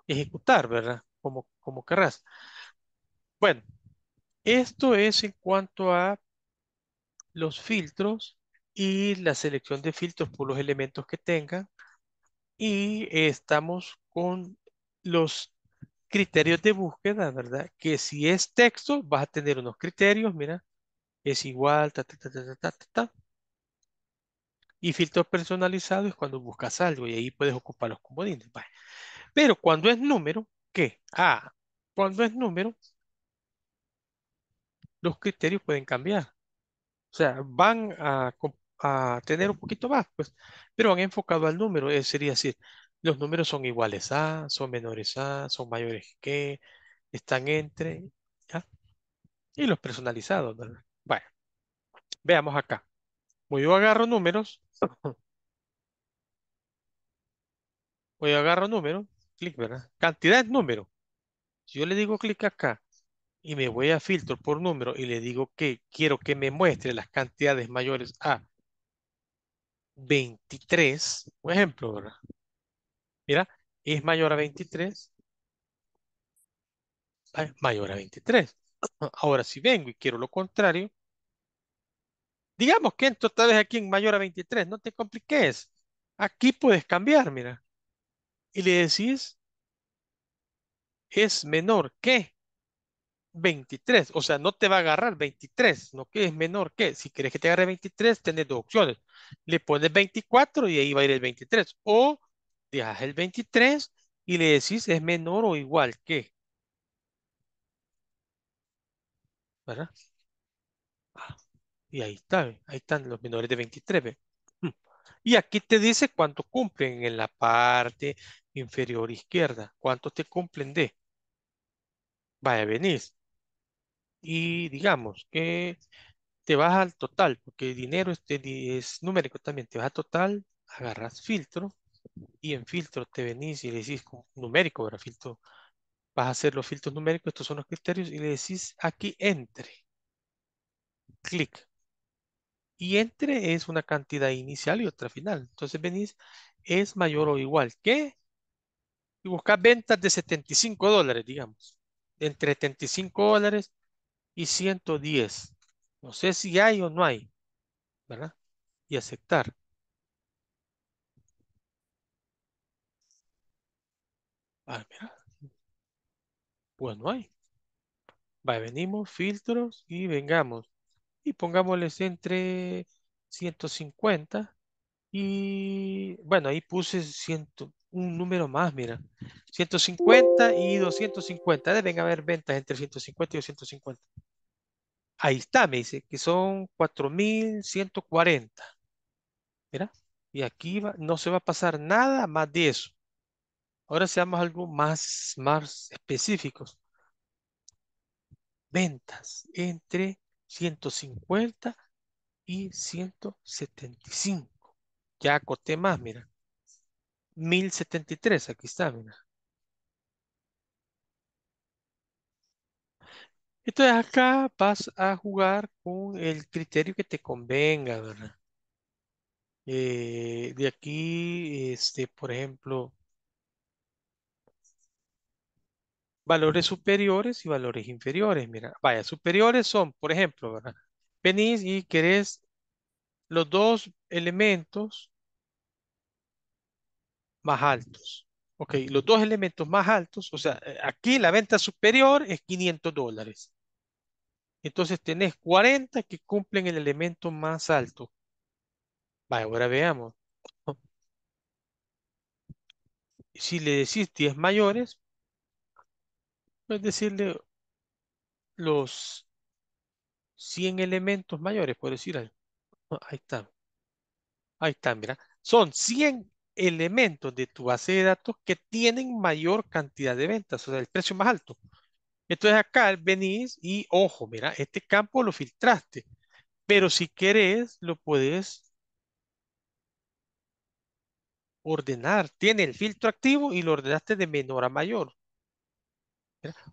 ejecutar, ¿verdad? Como, como querrás. Bueno, esto es en cuanto a los filtros y la selección de filtros por los elementos que tengan. Y estamos con los criterios de búsqueda, ¿verdad? Que si es texto, vas a tener unos criterios, mira, es igual, ta, ta, ta, ta, ta, ta, ta. Y filtro personalizado es cuando buscas algo y ahí puedes ocupar los comodines. Vale. Pero cuando es número, ¿qué? Ah, cuando es número, los criterios pueden cambiar. O sea, van a, tener un poquito más, pues, pero han enfocado al número. Es, sería decir, los números son iguales a, son menores a, son mayores que, están entre, ¿ya? Y los personalizados, ¿verdad? Bueno, veamos acá. Voy yo agarro números. Voy a agarro números, clic, ¿verdad? Cantidad es número. Si yo le digo clic acá y me voy a filtro por número y le digo que quiero que me muestre las cantidades mayores a 23, por ejemplo, ¿verdad? Mira, es mayor a 23. Ah, mayor a 23. Ahora, si vengo y quiero lo contrario, digamos que entro otra vez aquí en mayor a 23, no te compliques. Aquí puedes cambiar, mira. Y le decís, es menor que 23. O sea, no te va a agarrar 23, no que es menor que. Si quieres que te agarre 23, tenés dos opciones. Le pones 24 y ahí va a ir el 23. O dejas el 23 y le decís es menor o igual que. ¿Verdad? Ah, y ahí está, ahí están los menores de 23. Mm. Y aquí te dice cuánto cumplen en la parte inferior izquierda. ¿Cuánto te cumplen de? Vaya, venís. Y digamos que te vas al total, porque el dinero es, es numérico también. Te vas al total, agarras filtro y en filtro te venís y le decís numérico, ¿verdad? Filtro, vas a hacer los filtros numéricos, estos son los criterios, y le decís aquí entre. Clic. Y entre es una cantidad inicial y otra final. Entonces venís, es mayor o igual que, y buscas ventas de 75 dólares, digamos. Entre 75 dólares y 110. No sé si hay o no hay, ¿verdad? Y aceptar. Ah, mira. Pues hay. venimos, filtros y vengamos. Y pongámosles entre 150 y bueno, ahí puse un número más, mira. 150 y 250. Deben haber ventas entre 150 y 250. Ahí está, me dice, que son 4140. Mira, y aquí no se va a pasar nada más de eso. Ahora seamos algo más, más específicos. Ventas entre 150 y 175. Ya acoté más, mira. 1073, aquí está, mira. Entonces acá vas a jugar con el criterio que te convenga, ¿verdad? Eh, de aquí, este, por ejemplo, valores superiores y valores inferiores. Mira, vaya, superiores son, por ejemplo, ¿verdad? venís y querés los dos elementos más altos. Ok, los dos elementos más altos, o sea, eh, aquí la venta superior es 500 dólares. Entonces tenés 40 que cumplen el elemento más alto. vaya ahora veamos. Si le decís 10 mayores, es decirle los 100 elementos mayores, puedo decir ah, Ahí está. Ahí está, mira. Son 100 elementos de tu base de datos que tienen mayor cantidad de ventas, o sea, el precio más alto. Entonces acá venís y, ojo, mira, este campo lo filtraste, pero si querés, lo puedes ordenar. Tiene el filtro activo y lo ordenaste de menor a mayor.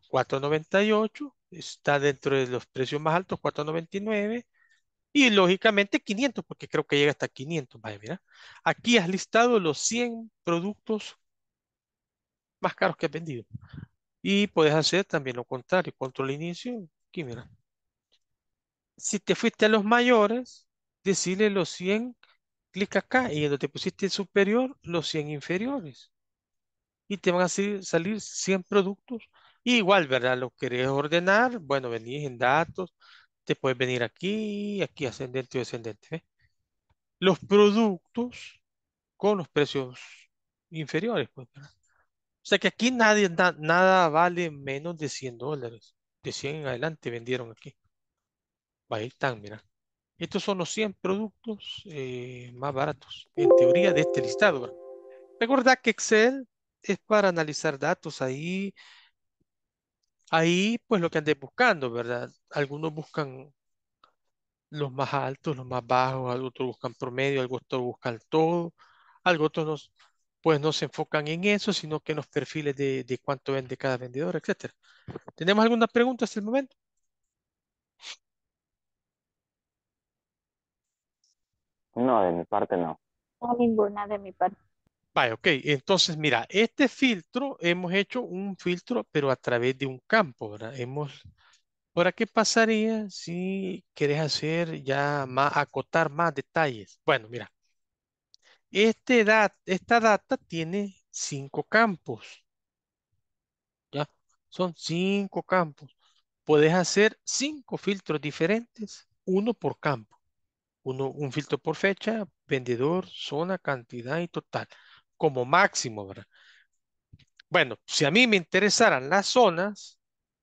4.98 está dentro de los precios más altos, 4.99 y lógicamente 500 porque creo que llega hasta 500. aquí has listado los 100 productos más caros que has vendido y puedes hacer también lo contrario, control inicio, aquí mira. Si te fuiste a los mayores, decirle los 100, clic acá y donde te pusiste superior, los 100 inferiores y te van a salir 100 productos igual, ¿verdad? Lo querés ordenar, bueno, venís en datos, te puedes venir aquí, aquí ascendente o descendente. Los productos con los precios inferiores, pues, O sea que aquí nadie, nada vale menos de 100 dólares. De 100 en adelante vendieron aquí. Ahí están, mira. Estos son los 100 productos eh, más baratos, en teoría, de este listado. Recordad que Excel es para analizar datos ahí, Ahí, pues lo que andes buscando, ¿verdad? Algunos buscan los más altos, los más bajos, algunos otros buscan promedio, algunos otros buscan todo, algo otros pues no se enfocan en eso, sino que en los perfiles de, cuánto vende cada vendedor, etcétera. ¿Tenemos alguna pregunta hasta el momento? No, de mi parte no. No, ninguna de mi parte. Vaya, ok. Entonces, mira, este filtro hemos hecho un filtro, pero a través de un campo, ¿verdad? Hemos. Ahora, ¿qué pasaría si quieres hacer ya más, acotar más detalles? Bueno, mira. Este esta data tiene cinco campos. ¿Ya? Son cinco campos. Puedes hacer cinco filtros diferentes, uno por campo. Uno, un filtro por fecha, vendedor, zona, cantidad y total como máximo, ¿verdad? Bueno, si a mí me interesaran las zonas,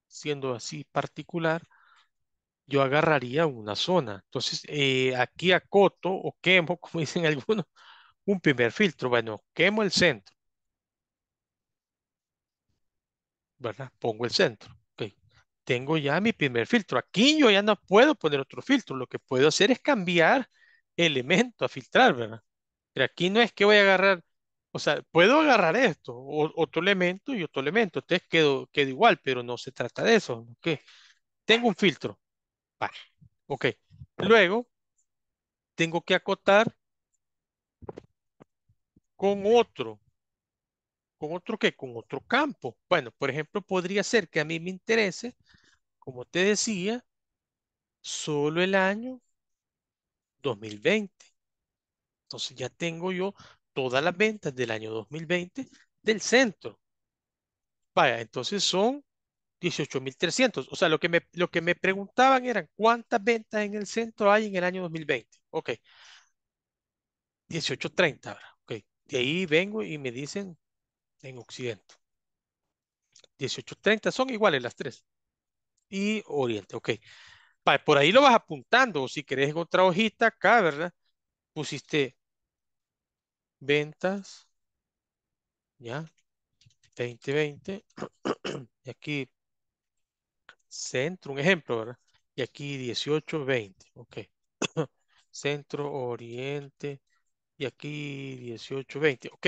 siendo así particular, yo agarraría una zona. Entonces, eh, aquí acoto o quemo, como dicen algunos, un primer filtro. Bueno, quemo el centro. ¿Verdad? Pongo el centro. Tengo ya mi primer filtro. Aquí yo ya no puedo poner otro filtro. Lo que puedo hacer es cambiar elemento a filtrar, ¿verdad? Pero aquí no es que voy a agarrar o sea, puedo agarrar esto, otro elemento y otro elemento. Entonces quedo, igual, pero no se trata de eso. ¿okay? Tengo un filtro. Vale. Ok. Luego, tengo que acotar con otro. ¿Con otro qué? Con otro campo. Bueno, por ejemplo, podría ser que a mí me interese, como te decía, solo el año 2020. Entonces ya tengo yo todas las ventas del año 2020 del centro. Vaya, entonces son 18.300. O sea, lo que, me, lo que me preguntaban eran cuántas ventas en el centro hay en el año 2020. Ok. 18.30. Ok. De ahí vengo y me dicen en Occidente. 18.30 son iguales las tres. Y Oriente. Ok. Vaya, por ahí lo vas apuntando. O si querés otra hojita acá, ¿verdad? Pusiste ventas, ¿ya? 2020. y aquí centro, un ejemplo, ¿verdad? Y aquí 18, 20, ok. centro, oriente, y aquí 18, 20, ok.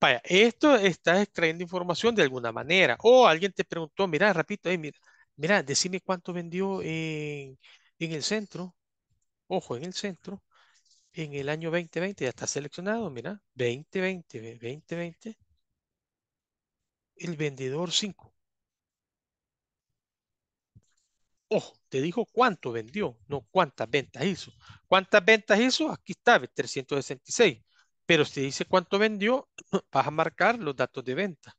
Vaya, esto está extrayendo información de alguna manera. O alguien te preguntó, mira, repito, mira, mira, decime cuánto vendió en el centro. Ojo, en el centro en el año 2020, ya está seleccionado, mira, 2020, 2020, el vendedor 5. Ojo, te dijo cuánto vendió, no cuántas ventas hizo. ¿Cuántas ventas hizo? Aquí está, 366. Pero si dice cuánto vendió, vas a marcar los datos de venta.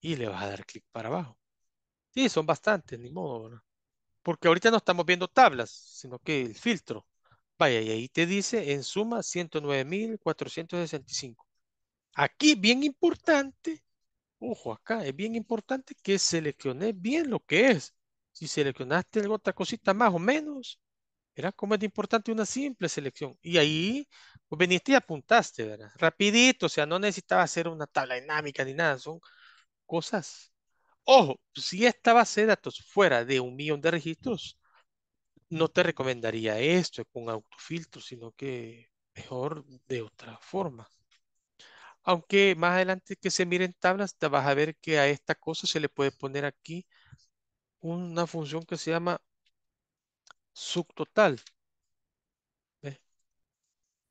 Y le vas a dar clic para abajo. Sí, son bastantes, ni modo, Porque ahorita no estamos viendo tablas, sino que el filtro. Vaya, y ahí te dice en suma 109.465. Aquí, bien importante, ojo acá, es bien importante que selecciones bien lo que es. Si seleccionaste otra cosita más o menos, era como es importante una simple selección. Y ahí pues, veniste y apuntaste, ¿verdad? Rapidito, o sea, no necesitaba hacer una tabla dinámica ni nada, son cosas. Ojo, si esta base de datos fuera de un millón de registros, no te recomendaría esto con autofiltro, sino que mejor de otra forma. Aunque más adelante que se miren tablas, te vas a ver que a esta cosa se le puede poner aquí una función que se llama subtotal.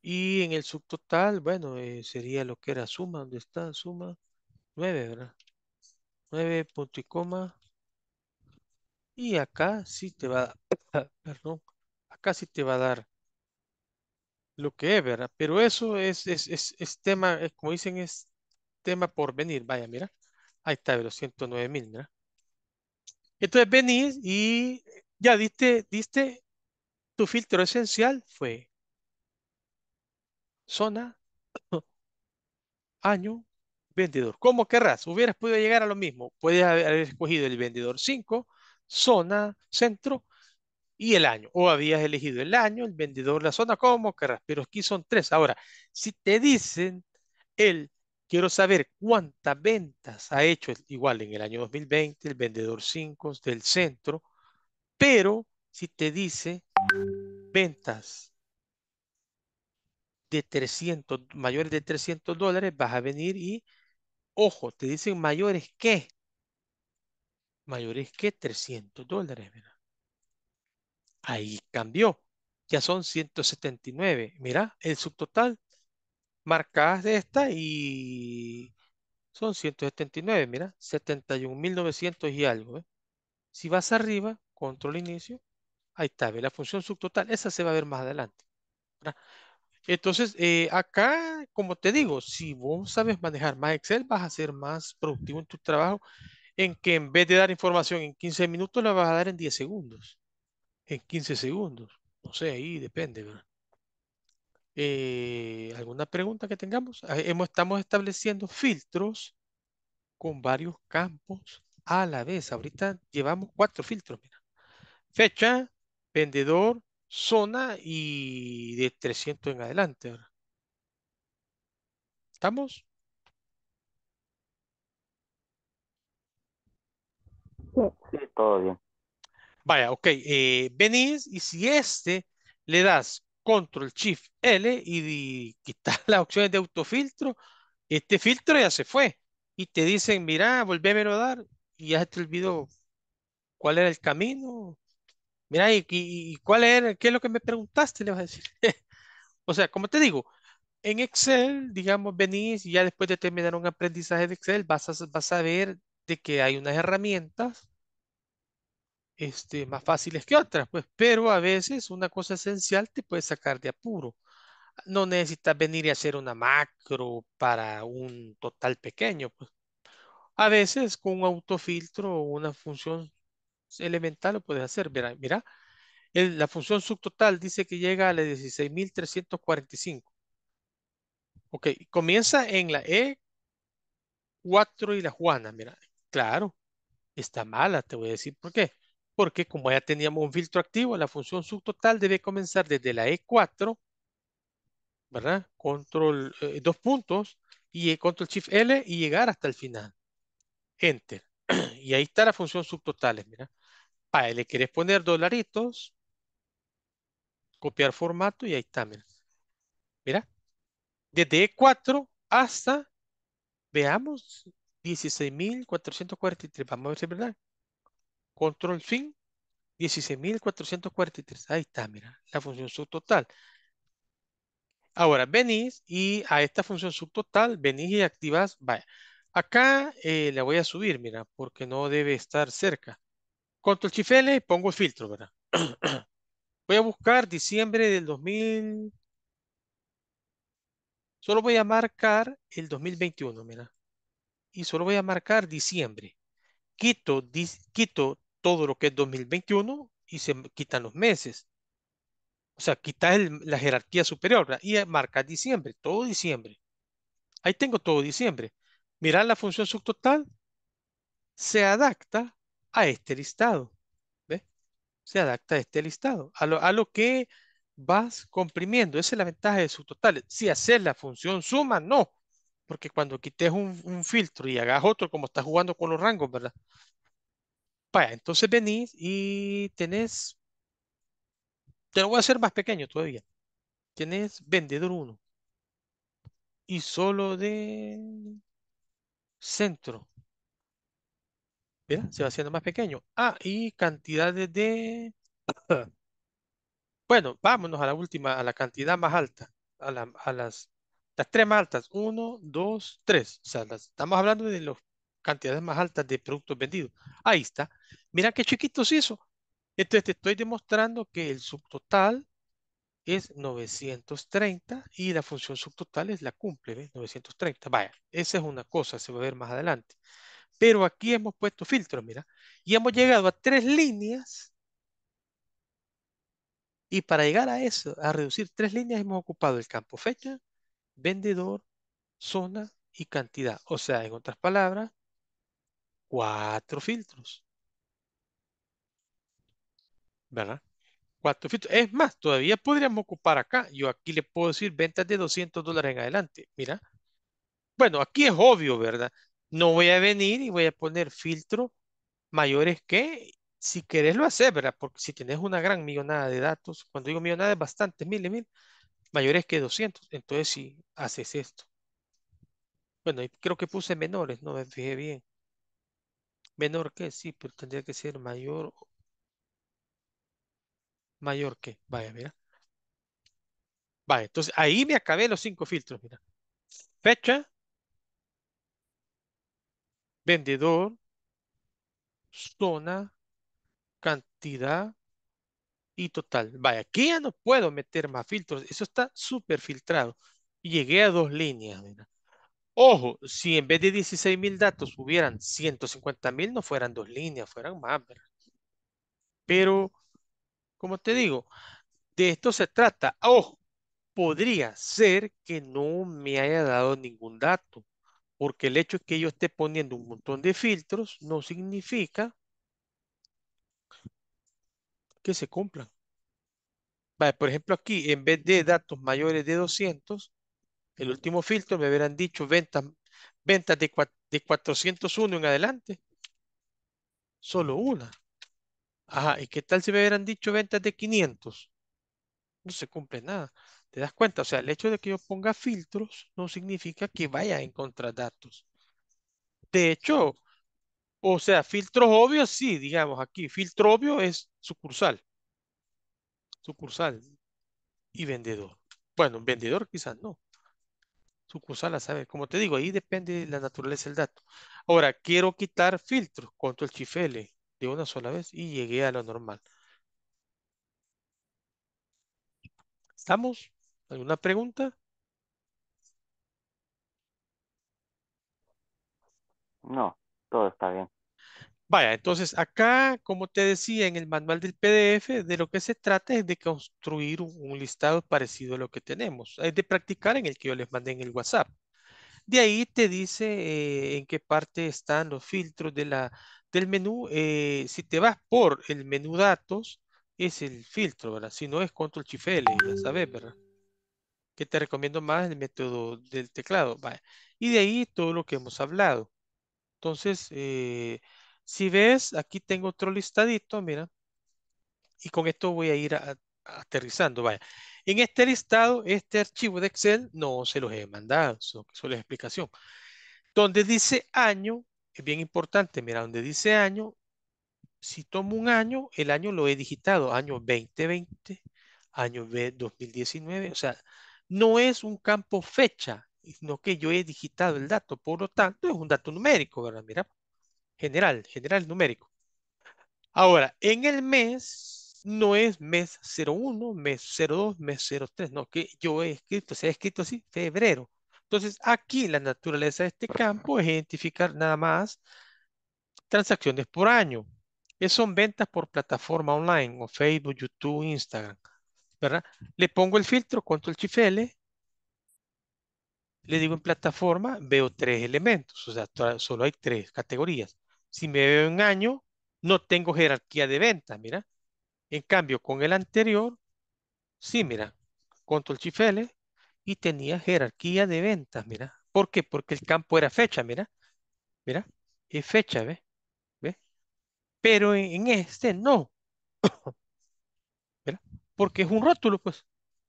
Y en el subtotal, bueno, eh, sería lo que era suma, donde está suma 9, ¿verdad? 9 punto y coma y acá sí te va a ah, dar, perdón, acá sí te va a dar lo que es, ¿verdad? Pero eso es, es, es, tema, es, como dicen, es tema por venir. Vaya, mira. Ahí está, los 109 mil, mira. Entonces venís y ya diste, diste, tu filtro esencial fue zona, año, vendedor. ¿Cómo querrás? Hubieras podido llegar a lo mismo. Puedes haber escogido el vendedor 5, zona, centro y el año. O habías elegido el año, el vendedor, la zona, como querrás. Pero aquí son tres. Ahora, si te dicen el Quiero saber cuántas ventas ha hecho igual en el año 2020 el vendedor 5 del centro, pero si te dice ventas de 300, mayores de 300 dólares, vas a venir y, ojo, te dicen mayores que mayores que 300 dólares. ¿Verdad? Ahí cambió. Ya son 179. Mira, el subtotal marcadas de esta y son 179. Mira, 71.900 y algo. ¿eh? Si vas arriba, control inicio, ahí está. ¿ve? La función subtotal, esa se va a ver más adelante. Entonces, eh, acá, como te digo, si vos sabes manejar más Excel, vas a ser más productivo en tu trabajo en que en vez de dar información en 15 minutos, la vas a dar en 10 segundos, en 15 segundos. No sé, ahí depende, ¿verdad? Eh, ¿Alguna pregunta que tengamos? Ah, estamos estableciendo filtros con varios campos a la vez. Ahorita llevamos cuatro filtros, mira. Fecha, vendedor, zona y de 300 en adelante. ¿Estamos? Sí, todo bien. Vaya, ok. Eh, venís y si este le das control shift L y quitas las opciones de autofiltro, este filtro ya se fue. Y te dicen, mira, volvémelo a dar. Y ya te olvidó cuál era el camino. Mira, y, cuál era, qué es lo que me preguntaste, le vas a decir. o sea, como te digo, en Excel, digamos, venís y ya después de terminar un aprendizaje de Excel, vas a, vas a ver de que hay unas herramientas este, más fáciles que otras, pues, pero a veces una cosa esencial te puede sacar de apuro. No necesitas venir y hacer una macro para un total pequeño, pues. A veces con un autofiltro o una función elemental lo puedes hacer. Mira, mira la función subtotal dice que llega a la 16.345. Ok, comienza en la E4 y la Juana. Mira, claro, está mala, te voy a decir por qué porque como ya teníamos un filtro activo, la función subtotal debe comenzar desde la E4, ¿verdad? Control, eh, dos puntos, y eh, Control Shift L y llegar hasta el final. Enter. Y ahí está la función subtotal, mira. Para le querés poner dolaritos, copiar formato y ahí está, mira. Mira, desde E4 hasta, veamos, 16.443. Vamos a ver si es verdad control fin, 16.443. Ahí está, mira, la función subtotal. Ahora, venís y a esta función subtotal, venís y activas, vaya. Acá eh, la voy a subir, mira, porque no debe estar cerca. Control Shift y pongo el filtro, ¿verdad? voy a buscar diciembre del 2000. Solo voy a marcar el 2021, mira. Y solo voy a marcar diciembre. Quito, quito todo lo que es 2021 y se quitan los meses. O sea, quita la jerarquía superior y eh, marca diciembre, todo diciembre. Ahí tengo todo diciembre. mirá la función subtotal se adapta a este listado. Se adapta a este listado, a lo, que vas comprimiendo. Esa es la ventaja de subtotales. Si haces la función suma, no. Porque cuando quites un, un filtro y hagas otro, como estás jugando con los rangos, ¿verdad? Vaya, entonces venís y tenés, te lo voy a hacer más pequeño todavía. Tenés vendedor 1 y solo de centro. Se va haciendo más pequeño. Ah, y cantidades de... Bueno, vámonos a la última, a la cantidad más alta, a, las, las tres más altas, uno, dos, tres. O sea, estamos hablando de los cantidades más altas de productos vendidos. Ahí está. Mira qué chiquito es eso Entonces te estoy demostrando que el subtotal es 930 y la función subtotal es la cumple, ¿ves? 930. Vaya, esa es una cosa, se va a ver más adelante. Pero aquí hemos puesto filtros, mira, y hemos llegado a tres líneas. Y para llegar a eso, a reducir tres líneas, hemos ocupado el campo fecha, vendedor, zona y cantidad. O sea, en otras palabras, cuatro filtros. ¿Verdad? Cuatro filtros. Es más, todavía podríamos ocupar acá. Yo aquí le puedo decir ventas de 200 dólares en adelante. Mira. Bueno, aquí es obvio, ¿verdad? No voy a venir y voy a poner filtro mayores que si querés lo hacer, ¿verdad? Porque si tienes una gran millonada de datos, cuando digo millonada es bastante, miles, mil, mayores que 200, entonces si sí, haces esto. Bueno, creo que puse menores, no me fijé bien. Menor que, sí, pero tendría que ser mayor. Mayor que, vaya, mira. Vale, entonces ahí me acabé los cinco filtros, mira. Fecha, vendedor, zona, cantidad y total. Vaya, aquí ya no puedo meter más filtros. Eso está súper filtrado. Llegué a dos líneas, mira. Ojo, si en vez de 16 mil datos hubieran 150 mil, no fueran dos líneas, fueran más, Pero, como te digo, de esto se trata. Ojo, podría ser que no me haya dado ningún dato, porque el hecho es que yo esté poniendo un montón de filtros no significa que se cumplan. por ejemplo, aquí, en vez de datos mayores de 200, el último filtro me hubieran dicho ventas, ventas de, de 401 en adelante. Solo una. Ajá, ¿y qué tal si me hubieran dicho ventas de 500? No se cumple nada. ¿Te das cuenta? O sea, el hecho de que yo ponga filtros no significa que vaya a encontrar datos. De hecho, o sea, filtros obvios, sí, digamos aquí. Filtro obvio es sucursal. Sucursal y vendedor. Bueno, vendedor quizás no sucursal, ¿sabes? Como te digo, ahí depende de la naturaleza del dato. Ahora, quiero quitar filtros, contra el chifele de una sola vez y llegué a lo normal. ¿Estamos? ¿Alguna pregunta? No, todo está bien. Vaya, entonces acá, como te decía, en el manual del PDF, de lo que se trata es de construir un, listado parecido a lo que tenemos. Es eh, de practicar en el que yo les mandé en el WhatsApp. De ahí te dice eh, en qué parte están los filtros de la, del menú. Eh, si te vas por el menú datos, es el filtro, ¿verdad? Si no es control shift ya sabes, ¿verdad? Que te recomiendo más el método del teclado. Vaya, Y de ahí todo lo que hemos hablado. Entonces, eh, si ves, aquí tengo otro listadito, mira. Y con esto voy a ir aterrizando, vaya. En este listado, este archivo de Excel no se los he mandado, solo es explicación. Donde dice año, es bien importante, mira, donde dice año, si tomo un año, el año lo he digitado, año 2020, año 2019, o sea, no es un campo fecha, sino que yo he digitado el dato, por lo tanto es un dato numérico, ¿verdad? Mira, general, general numérico. Ahora, en el mes no es mes 01, mes 02, mes 03, no, que yo he escrito, se ha escrito así, febrero. Entonces, aquí la naturaleza de este campo es identificar nada más transacciones por año. Es son ventas por plataforma online, o Facebook, YouTube, Instagram. ¿Verdad? Le pongo el filtro, el chifele, le digo en plataforma, veo tres elementos, o sea, solo hay tres categorías si me veo en año, no tengo jerarquía de ventas, mira. En cambio, con el anterior, sí, mira, control el y tenía jerarquía de ventas, mira. ¿Por qué? Porque el campo era fecha, mira. Mira, es fecha, ¿ves? ¿Ves? Pero en, este no. porque es un rótulo, pues.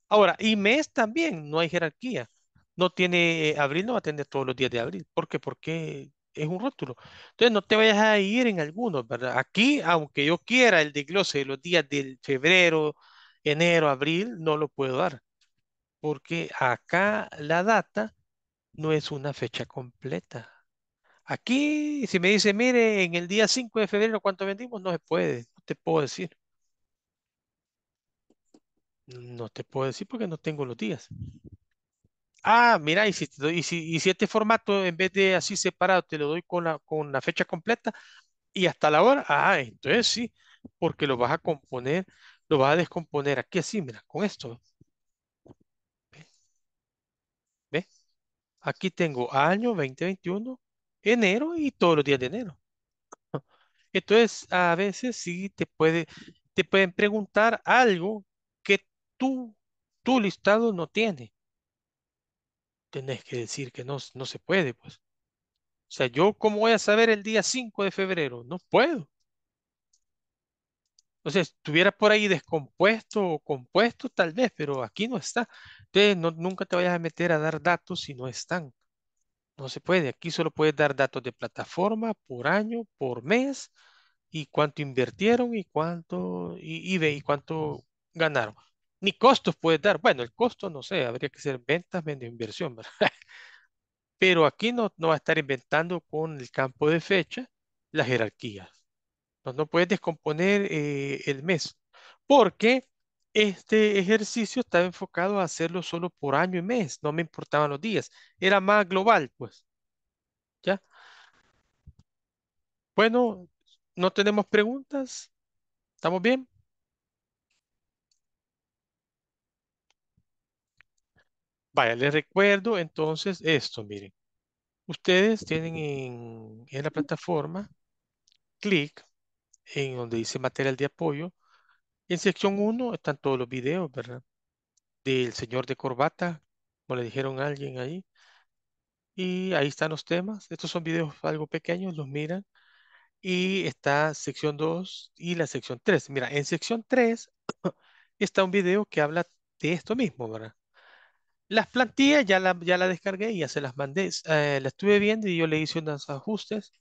Ahora, y mes también, no hay jerarquía. No tiene, eh, abril no va a tener todos los días de abril. ¿Por qué? Porque es un rótulo. Entonces no te vayas a ir en alguno, ¿verdad? Aquí, aunque yo quiera el desglose de los días del febrero, enero, abril, no lo puedo dar. Porque acá la data no es una fecha completa. Aquí, si me dice, mire, en el día 5 de febrero, ¿cuánto vendimos? No se puede, no te puedo decir. No te puedo decir porque no tengo los días. Ah, mira, y si, y este formato, en vez de así separado, te lo doy con la, con la fecha completa y hasta la hora. Ah, entonces sí, porque lo vas a componer, lo vas a descomponer aquí así, mira, con esto. ¿Ve? Aquí tengo año 2021, enero y todos los días de enero. Entonces, a veces sí te puede, te pueden preguntar algo que tú, tu listado no tiene tenés que decir que no, no se puede, pues. O sea, yo cómo voy a saber el día 5 de febrero? No puedo. Entonces, sea, estuviera por ahí descompuesto o compuesto tal vez, pero aquí no está. Entonces, nunca te vayas a meter a dar datos si no están. No se puede. Aquí solo puedes dar datos de plataforma por año, por mes, y cuánto invirtieron y cuánto, y, y cuánto ganaron ni costos puede dar. Bueno, el costo no sé, habría que ser ventas menos inversión, ¿verdad? Pero aquí no, no va a estar inventando con el campo de fecha las jerarquía No, no puedes descomponer eh, el mes, porque este ejercicio estaba enfocado a hacerlo solo por año y mes, no me importaban los días, era más global, pues. ¿Ya? Bueno, no tenemos preguntas. ¿Estamos bien? Vaya, les recuerdo entonces esto, miren. Ustedes tienen en, la plataforma clic en donde dice material de apoyo. En sección 1 están todos los videos, ¿verdad? Del señor de corbata, como le dijeron a alguien ahí. Y ahí están los temas. Estos son videos algo pequeños, los miran. Y está sección 2 y la sección 3. Mira, en sección 3 está un video que habla de esto mismo, ¿verdad? Las plantillas ya la, ya la descargué y ya se las mandé. Eh, la estuve viendo y yo le hice unos ajustes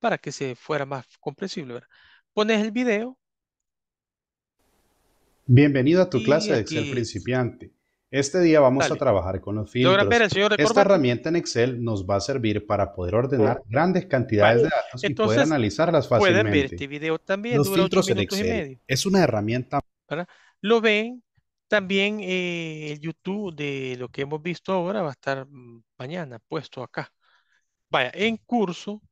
para que se fuera más comprensible. ¿verdad? Pones el video. Bienvenido a tu clase de Excel principiante. Este día vamos a trabajar con los filtros. Esta herramienta en Excel nos va a servir para poder ordenar oh. grandes cantidades de datos y poder analizarlas fácilmente. Pueden ver este video también. Los filtros en Excel es una herramienta. Lo ven, también eh, el YouTube de lo que hemos visto ahora va a estar mm, mañana puesto acá. Vaya, en curso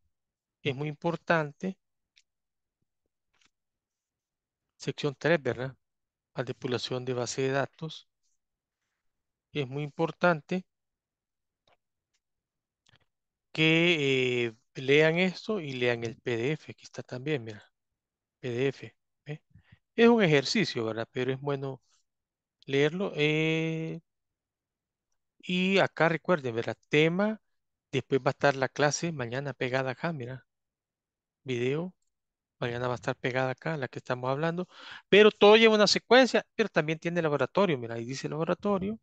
es muy importante. Sección 3, ¿verdad? depuración de base de datos. Es muy importante que eh, lean esto y lean el PDF. Aquí está también, mira. PDF. Es un ejercicio, ¿verdad? Pero es bueno leerlo. Eh, y acá recuerden, ¿verdad? Tema, después va a estar la clase mañana pegada acá, mira, video. Mañana va a estar pegada acá, la que estamos hablando. Pero todo lleva una secuencia, pero también tiene laboratorio. Mira, ahí dice laboratorio,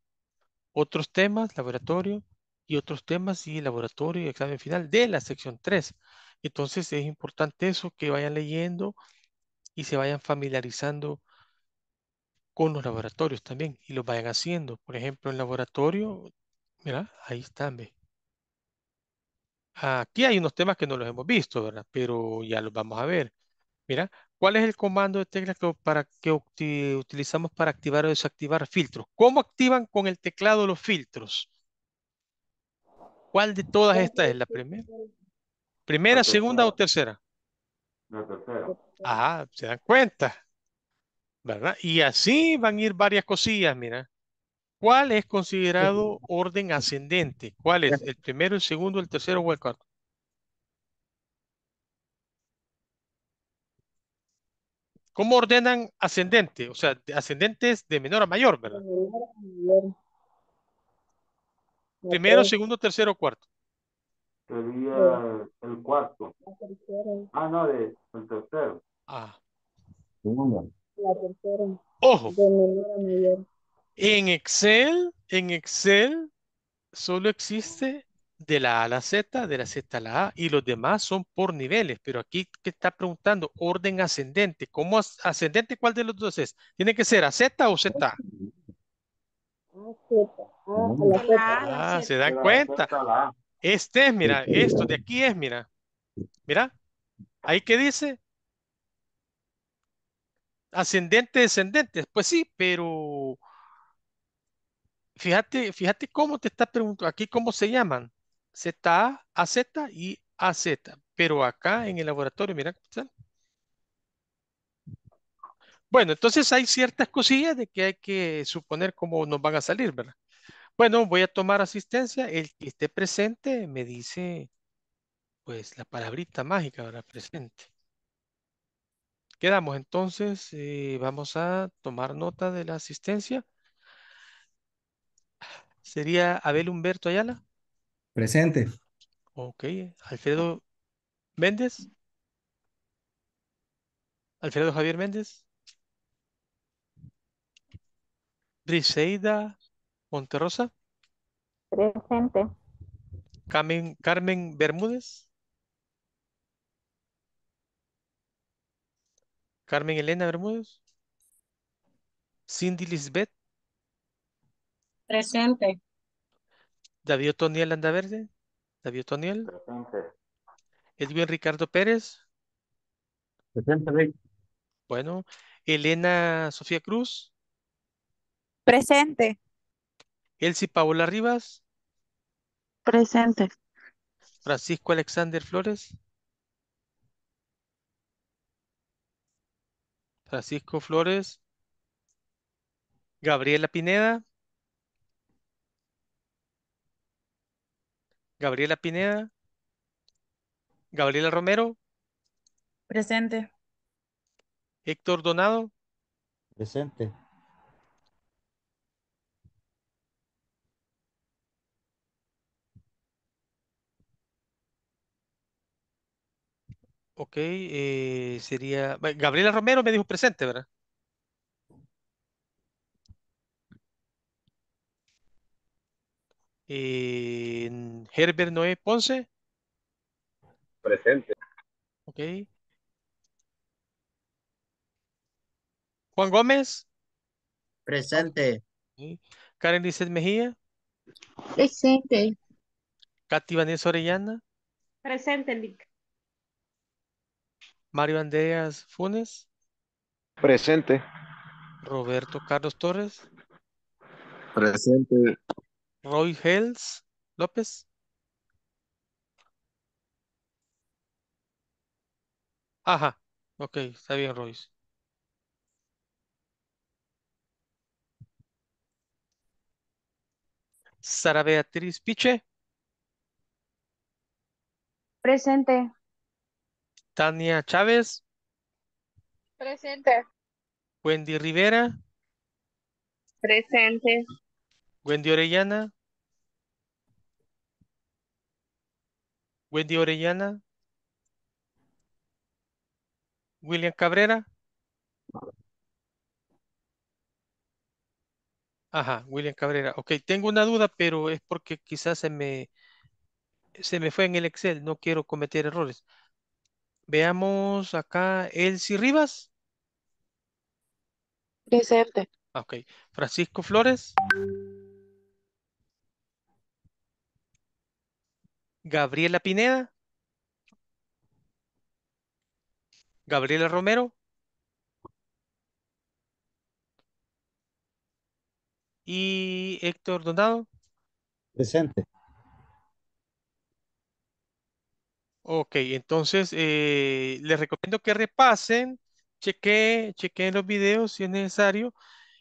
otros temas, laboratorio, y otros temas y laboratorio y examen final de la sección 3. Entonces es importante eso, que vayan leyendo y se vayan familiarizando con los laboratorios también y lo vayan haciendo. Por ejemplo, en laboratorio, mira, ahí están, Aquí hay unos temas que no los hemos visto, ¿verdad? Pero ya los vamos a ver. Mira, ¿cuál es el comando de tecla que, para, que utilizamos para activar o desactivar filtros? ¿Cómo activan con el teclado los filtros? ¿Cuál de todas estas es la primera? ¿Primera, segunda o tercera? La tercera. Ajá, ah, se dan cuenta. ¿verdad? Y así van a ir varias cosillas, mira. ¿Cuál es considerado orden ascendente? ¿Cuál es? ¿El primero, el segundo, el tercero o el cuarto? ¿Cómo ordenan ascendente? O sea, ascendentes de menor a mayor, ¿verdad? Primero, segundo, tercero, cuarto. Sería el cuarto. Ah, no, el tercero. Ah. Segundo. Ojo. En Excel, en Excel solo existe de la A a la Z, de la Z a la A, y los demás son por niveles, pero aquí que está preguntando orden ascendente. ¿Cómo ascendente cuál de los dos es? ¿Tiene que ser a Z o Z? A, Ah, se dan cuenta. Este es, mira, esto de aquí es, mira. Mira, ahí que dice ascendente, descendente. Pues sí, pero fíjate, fíjate cómo te está preguntando, aquí cómo se llaman, ZA, AZ y AZ, pero acá en el laboratorio, mira están. Bueno, entonces hay ciertas cosillas de que hay que suponer cómo nos van a salir, ¿verdad? Bueno, voy a tomar asistencia, el que esté presente me dice, pues, la palabrita mágica, ¿verdad? Presente. Quedamos entonces, eh, vamos a tomar nota de la asistencia. Sería Abel Humberto Ayala. Presente. Ok, Alfredo Méndez. Alfredo Javier Méndez. Briseida Monterrosa. Presente. Carmen, Carmen Bermúdez. Carmen Elena Bermúdez. Cindy Lisbeth. Presente. David Toniel Andaverde. David Toniel, Presente. Edwin Ricardo Pérez. Presente, Bueno. Elena Sofía Cruz. Presente. Elsie Paola Rivas. Presente. Francisco Alexander Flores. Francisco Flores, Gabriela Pineda, Gabriela Pineda, Gabriela Romero. Presente. Héctor Donado. Presente. Ok, eh, sería. Gabriela Romero me dijo presente, ¿verdad? Eh, Herbert Noé Ponce, Presente. ok. Juan Gómez, Presente. Karen Lizeth Mejía, Presente. Katy Vanessa Orellana, Presente, Nick. Mario Andreas Funes, Presente. Roberto Carlos Torres, Presente. Roy Hells López. Ajá, ok, está bien, Roy. Sara Beatriz Piche. Presente. Tania Chávez. Presente. Wendy Rivera. Presente. Wendy Orellana. Wendy Orellana. William Cabrera. Ajá, William Cabrera. Ok, tengo una duda, pero es porque quizás se me, se me fue en el Excel. No quiero cometer errores. Veamos acá, Elsie Rivas. Presente. Ok. Francisco Flores. Gabriela Pineda. Gabriela Romero. Y Héctor Donado. Presente. Ok, entonces eh, les recomiendo que repasen, chequeen, chequeen los videos si es necesario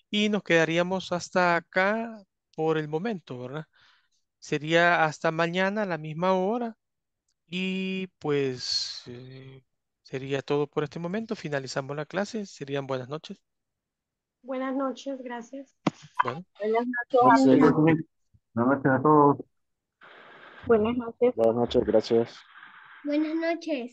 y nos quedaríamos hasta acá por el momento, ¿verdad? Sería hasta mañana a la misma hora y pues eh, sería todo por este momento. Finalizamos la clase, serían buenas noches. Buenas noches, gracias. Buenas noches a todos. Buenas noches. Buenas noches, gracias. Buenas noches.